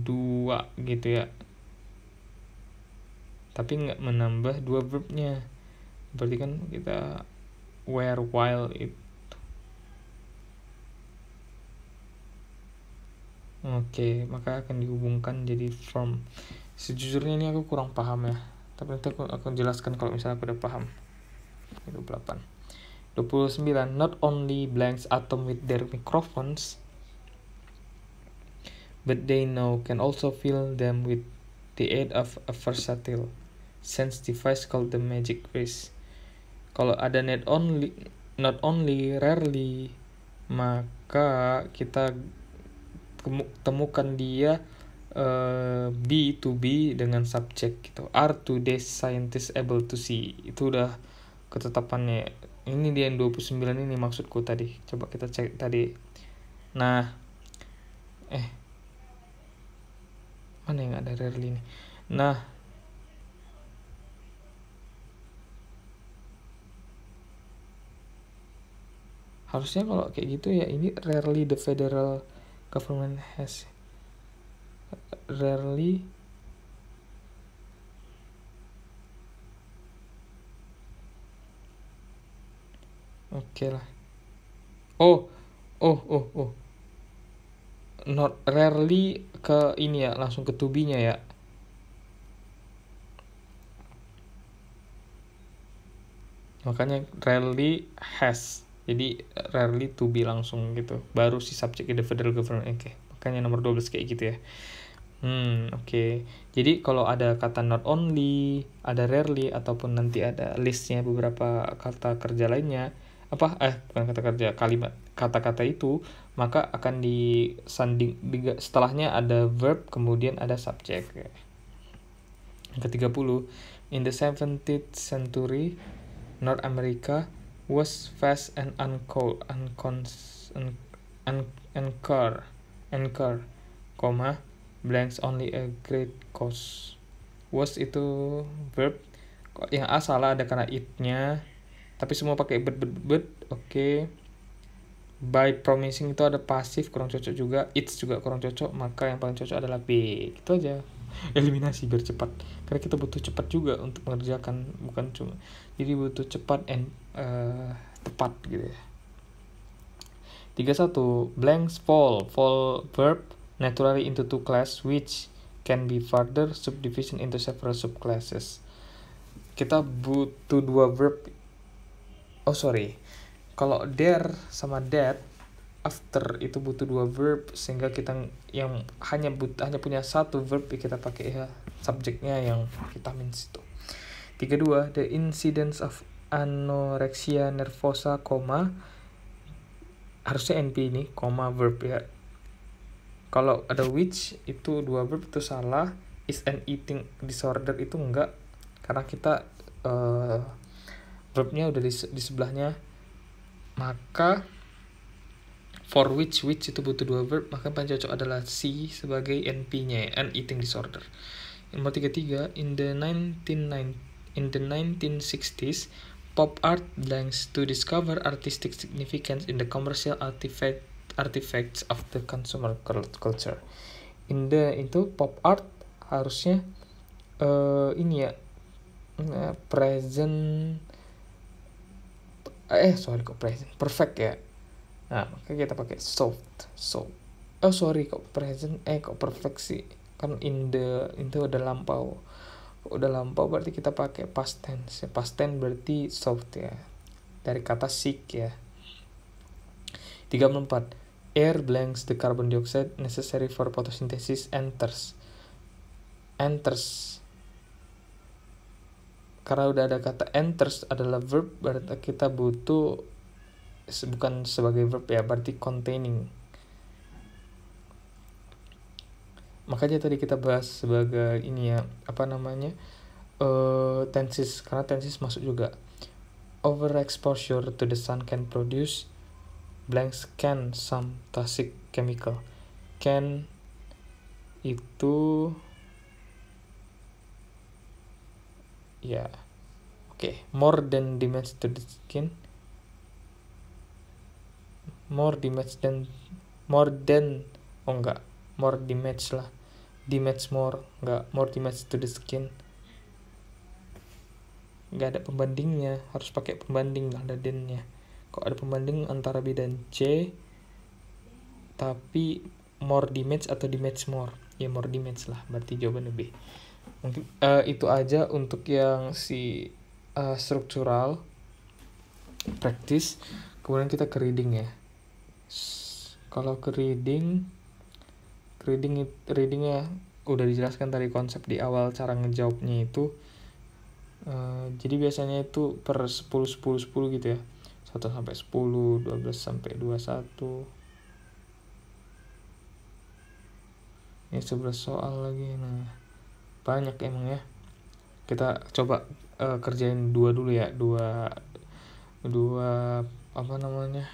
dua gitu ya tapi nggak menambah dua verbnya berarti kan kita where while it Oke, okay, maka akan dihubungkan jadi from. Sejujurnya ini aku kurang paham ya, tapi nanti aku akan jelaskan kalau misalnya aku udah paham. 28. 29. Not only blanks atom with their microphones, but they now can also fill them with the aid of a versatile sense device called the magic race. Kalau ada net only, not only, rarely, maka kita temukan dia uh, B to B dengan subjek gitu. R to D scientist able to see? Itu udah ketetapannya. Ini dia yang 29 ini maksudku tadi. Coba kita cek tadi. Nah, eh mana yang ada rarely ini? Nah, harusnya kalau kayak gitu ya ini rarely the federal government has rarely oke okay lah oh oh oh oh not rarely ke ini ya langsung ke tubinya ya makanya rarely has jadi rarely to be langsung gitu baru si subject the federal government oke okay. makanya nomor 12 kayak gitu ya hmm oke okay. jadi kalau ada kata not only ada rarely ataupun nanti ada listnya beberapa kata kerja lainnya apa eh bukan kata kerja kalimat kata-kata itu maka akan disanding diga, setelahnya ada verb kemudian ada subjek yang ke-30 in the 17th century North America was fast and uncool, uncons, un, un, anchor, anchor, comma, blanks only a great cause. Was itu verb, yang A salah ada karena it-nya, tapi semua pakai bet bet bet, oke. Okay. By promising itu ada pasif kurang cocok juga, it's juga kurang cocok, maka yang paling cocok adalah B. itu aja. [laughs] eliminasi biar cepat karena kita butuh cepat juga untuk mengerjakan bukan cuma jadi butuh cepat and uh, tepat gitu ya 31 blanks fall fall verb naturally into two class which can be further subdivision into several subclasses kita butuh dua verb oh sorry kalau there sama dead after itu butuh dua verb sehingga kita yang hanya but hanya punya satu verb ya kita pakai ya subjeknya yang kita minus itu. dua the incidence of anorexia nervosa, koma harusnya NP ini, koma verb ya. Kalau ada which itu dua verb itu salah, is an eating disorder itu enggak karena kita uh, verbnya udah di, di sebelahnya maka For which which itu butuh dua verb, maka paling cocok adalah C sebagai NP-nya, an eating disorder. nomor 33, in the 1990 in the 1960s, pop art blanks to discover artistic significance in the commercial artifact artifacts of the consumer culture. In the itu pop art harusnya uh, ini ya uh, present eh sorry kok present perfect ya nah maka kita pakai soft soft oh sorry kok present eh kok perfect sih kan in the itu udah lampau udah lampau berarti kita pakai past tense ya. past tense berarti soft ya dari kata seek ya 34 air blanks the carbon dioxide necessary for photosynthesis enters enters karena udah ada kata enters adalah verb berarti kita butuh bukan sebagai verb ya berarti containing makanya tadi kita bahas sebagai ini ya apa namanya uh, eh, tenses karena tenses masuk juga overexposure to the sun can produce blank scan some toxic chemical can itu ya yeah. oke okay. more than damage to the skin more damage match than more than oh enggak more damage lah damage more enggak more damage match to the skin enggak ada pembandingnya harus pakai pembanding lah ada dennya kok ada pembanding antara B dan C tapi more damage atau damage more ya more damage lah berarti jawaban B mungkin uh, eh, itu aja untuk yang si uh, struktural practice kemudian kita ke reading ya kalau ke reading reading readingnya udah dijelaskan tadi konsep di awal cara ngejawabnya itu uh, jadi biasanya itu per 10 10 10 gitu ya 1 sampai 10 12 sampai 21 ini sebelah soal lagi nah banyak emang ya kita coba uh, kerjain dua dulu ya dua dua apa namanya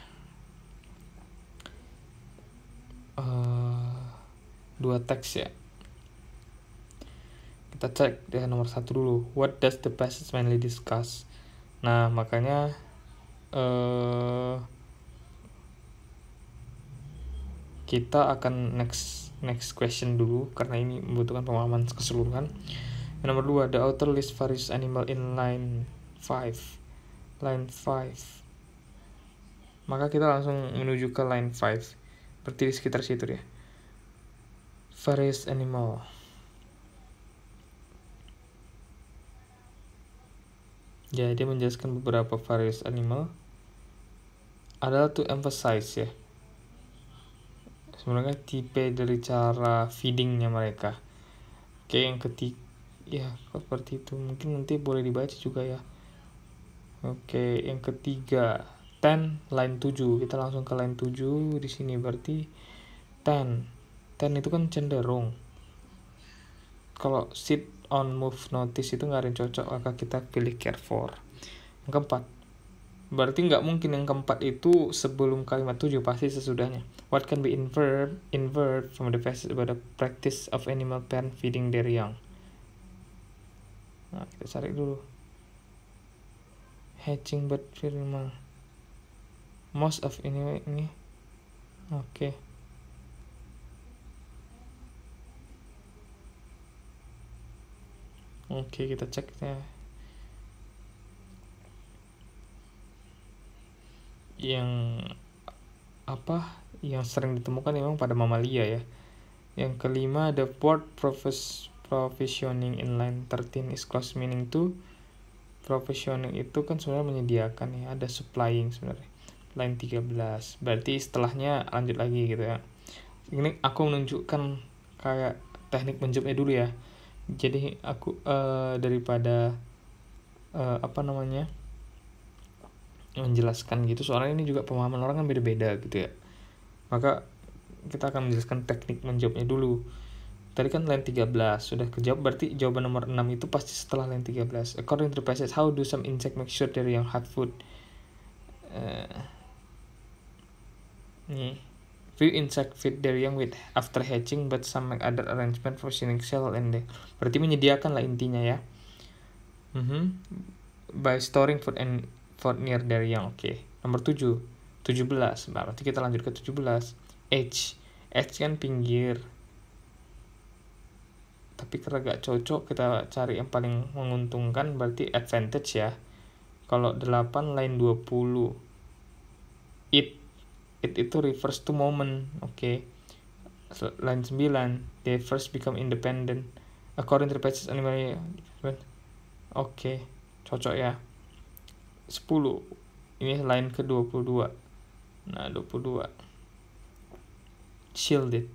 Eh, dua teks ya kita cek deh nomor satu dulu what does the passage mainly discuss nah makanya uh, kita akan next next question dulu karena ini membutuhkan pemahaman keseluruhan yang nomor dua the author list various animal in line 5 line 5 maka kita langsung menuju ke line 5 berarti di sekitar situ ya various animal ya dia menjelaskan beberapa various animal adalah to emphasize ya sebenarnya tipe dari cara feedingnya mereka oke yang ketiga ya seperti itu mungkin nanti boleh dibaca juga ya oke yang ketiga ten, line 7 kita langsung ke line 7 di sini berarti ten, ten itu kan cenderung kalau sit on move notice itu nggak ada yang cocok maka kita pilih care for yang keempat berarti nggak mungkin yang keempat itu sebelum kalimat 7 pasti sesudahnya what can be inferred inferred from the passage about the practice of animal parent feeding their young nah kita cari dulu hatching bird firma most of ini ini oke okay. oke okay, kita cek ya yang apa yang sering ditemukan memang pada mamalia ya yang kelima the port profes provisioning in line 13 is close meaning to provisioning itu kan sebenarnya menyediakan ya ada supplying sebenarnya line 13 berarti setelahnya lanjut lagi gitu ya ini aku menunjukkan kayak teknik menjawabnya dulu ya jadi aku uh, daripada uh, apa namanya menjelaskan gitu soalnya ini juga pemahaman orang kan beda-beda gitu ya maka kita akan menjelaskan teknik menjawabnya dulu tadi kan line 13 sudah kejawab berarti jawaban nomor 6 itu pasti setelah line 13 according to the passage how do some insect make sure they're young hard food uh, nih Few insect feed their young with after hatching, but some make other arrangement for sealing cell and they. Berarti menyediakan lah intinya ya. Mm -hmm. By storing food and food near their young. Oke. Okay. Nomor 7. 17. Nah, berarti kita lanjut ke 17. Edge. Edge kan pinggir. Tapi karena gak cocok, kita cari yang paling menguntungkan berarti advantage ya. Kalau 8 lain 20. It it itu refers to moment oke okay. line 9 they first become independent according to the passage animal oke okay. cocok ya 10 ini line ke 22 nah 22 shielded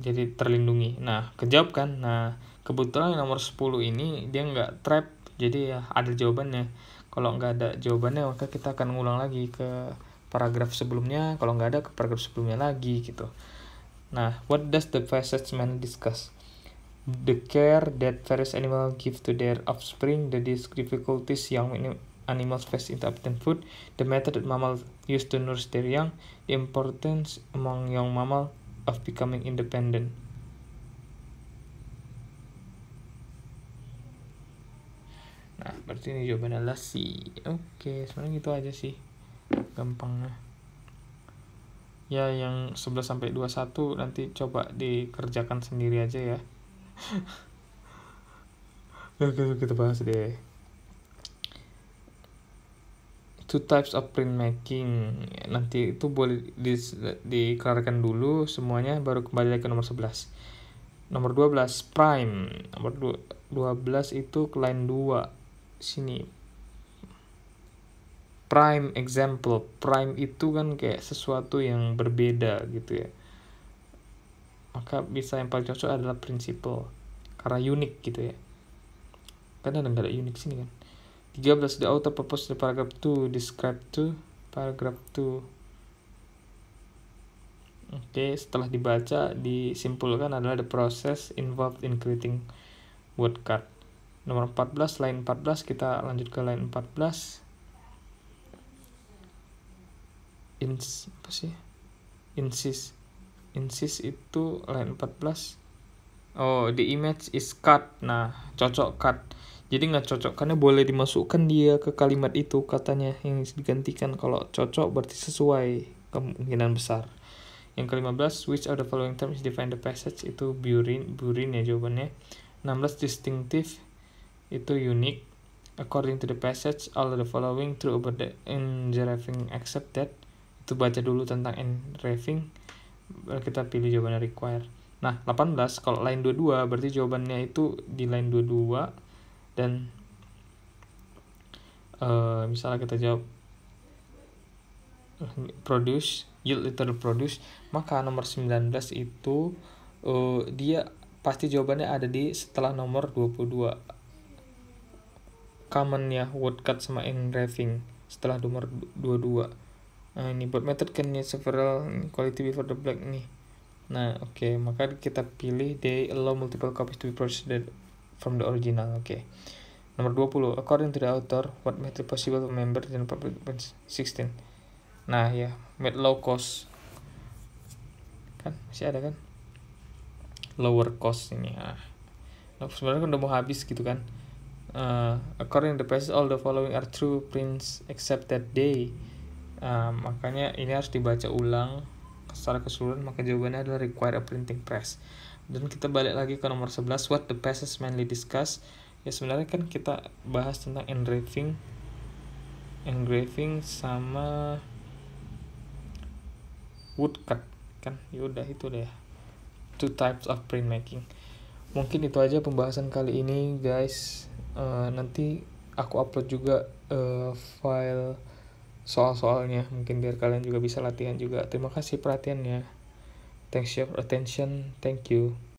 jadi terlindungi nah kejawab kan nah kebetulan nomor 10 ini dia nggak trap jadi ya ada jawabannya kalau nggak ada jawabannya maka kita akan ngulang lagi ke paragraf sebelumnya, kalau nggak ada ke paragraf sebelumnya lagi gitu. Nah, what does the passage mainly discuss? The care that various animals give to their offspring, the difficulties young animals face in obtaining food, the method that mammals use to nurse their young, the importance among young mammals of becoming independent. Nah, berarti ini jawabannya adalah C. Oke, okay, sebenarnya gitu aja sih gampangnya ya yang 11 sampai 21 nanti coba dikerjakan sendiri aja ya [laughs] Oke, kita bahas deh two types of printmaking nanti itu boleh di, dikelarkan dulu semuanya baru kembali lagi ke nomor 11 nomor 12 prime nomor 12 itu line 2 sini prime example prime itu kan kayak sesuatu yang berbeda gitu ya maka bisa yang paling cocok adalah principle karena unik gitu ya kan ada nggak ada unik sini kan 13 the outer purpose the paragraph 2 describe to paragraph 2 Oke, okay, setelah dibaca disimpulkan adalah the process involved in creating word card. Nomor 14, line 14 kita lanjut ke line 14. ins apa sih insist insist itu line 14 oh the image is cut nah cocok cut jadi nggak cocok karena boleh dimasukkan dia ke kalimat itu katanya yang digantikan kalau cocok berarti sesuai kemungkinan besar yang ke-15 which of the following terms define the passage itu burin burin ya jawabannya 16 distinctive itu unique according to the passage all the following true about the in the except that itu baca dulu tentang engraving, kita pilih jawabannya require. Nah, 18 kalau line 22 berarti jawabannya itu di line 22 dan uh, misalnya kita jawab produce yield liter produce maka nomor 19 itu uh, dia pasti jawabannya ada di setelah nomor 22 ya woodcut sama engraving setelah nomor 22 Nah, ini buat method can use several quality before the black nih. Nah, oke, okay. maka kita pilih they allow multiple copies to be processed from the original. Oke. Okay. Nomor 20, according to the author, what method possible for member dan public 16. Nah, ya, yeah. made low cost. Kan masih ada kan? Lower cost ini. Ah. Nah, sebenarnya kan udah mau habis gitu kan. Uh, according to the passage, all the following are true prints except that they uh, makanya ini harus dibaca ulang secara keseluruhan maka jawabannya adalah require a printing press dan kita balik lagi ke nomor 11 what the is mainly discuss ya sebenarnya kan kita bahas tentang engraving engraving sama woodcut kan yaudah itu deh two types of printmaking mungkin itu aja pembahasan kali ini guys uh, nanti aku upload juga uh, file soal-soalnya mungkin biar kalian juga bisa latihan juga terima kasih perhatiannya thanks your attention thank you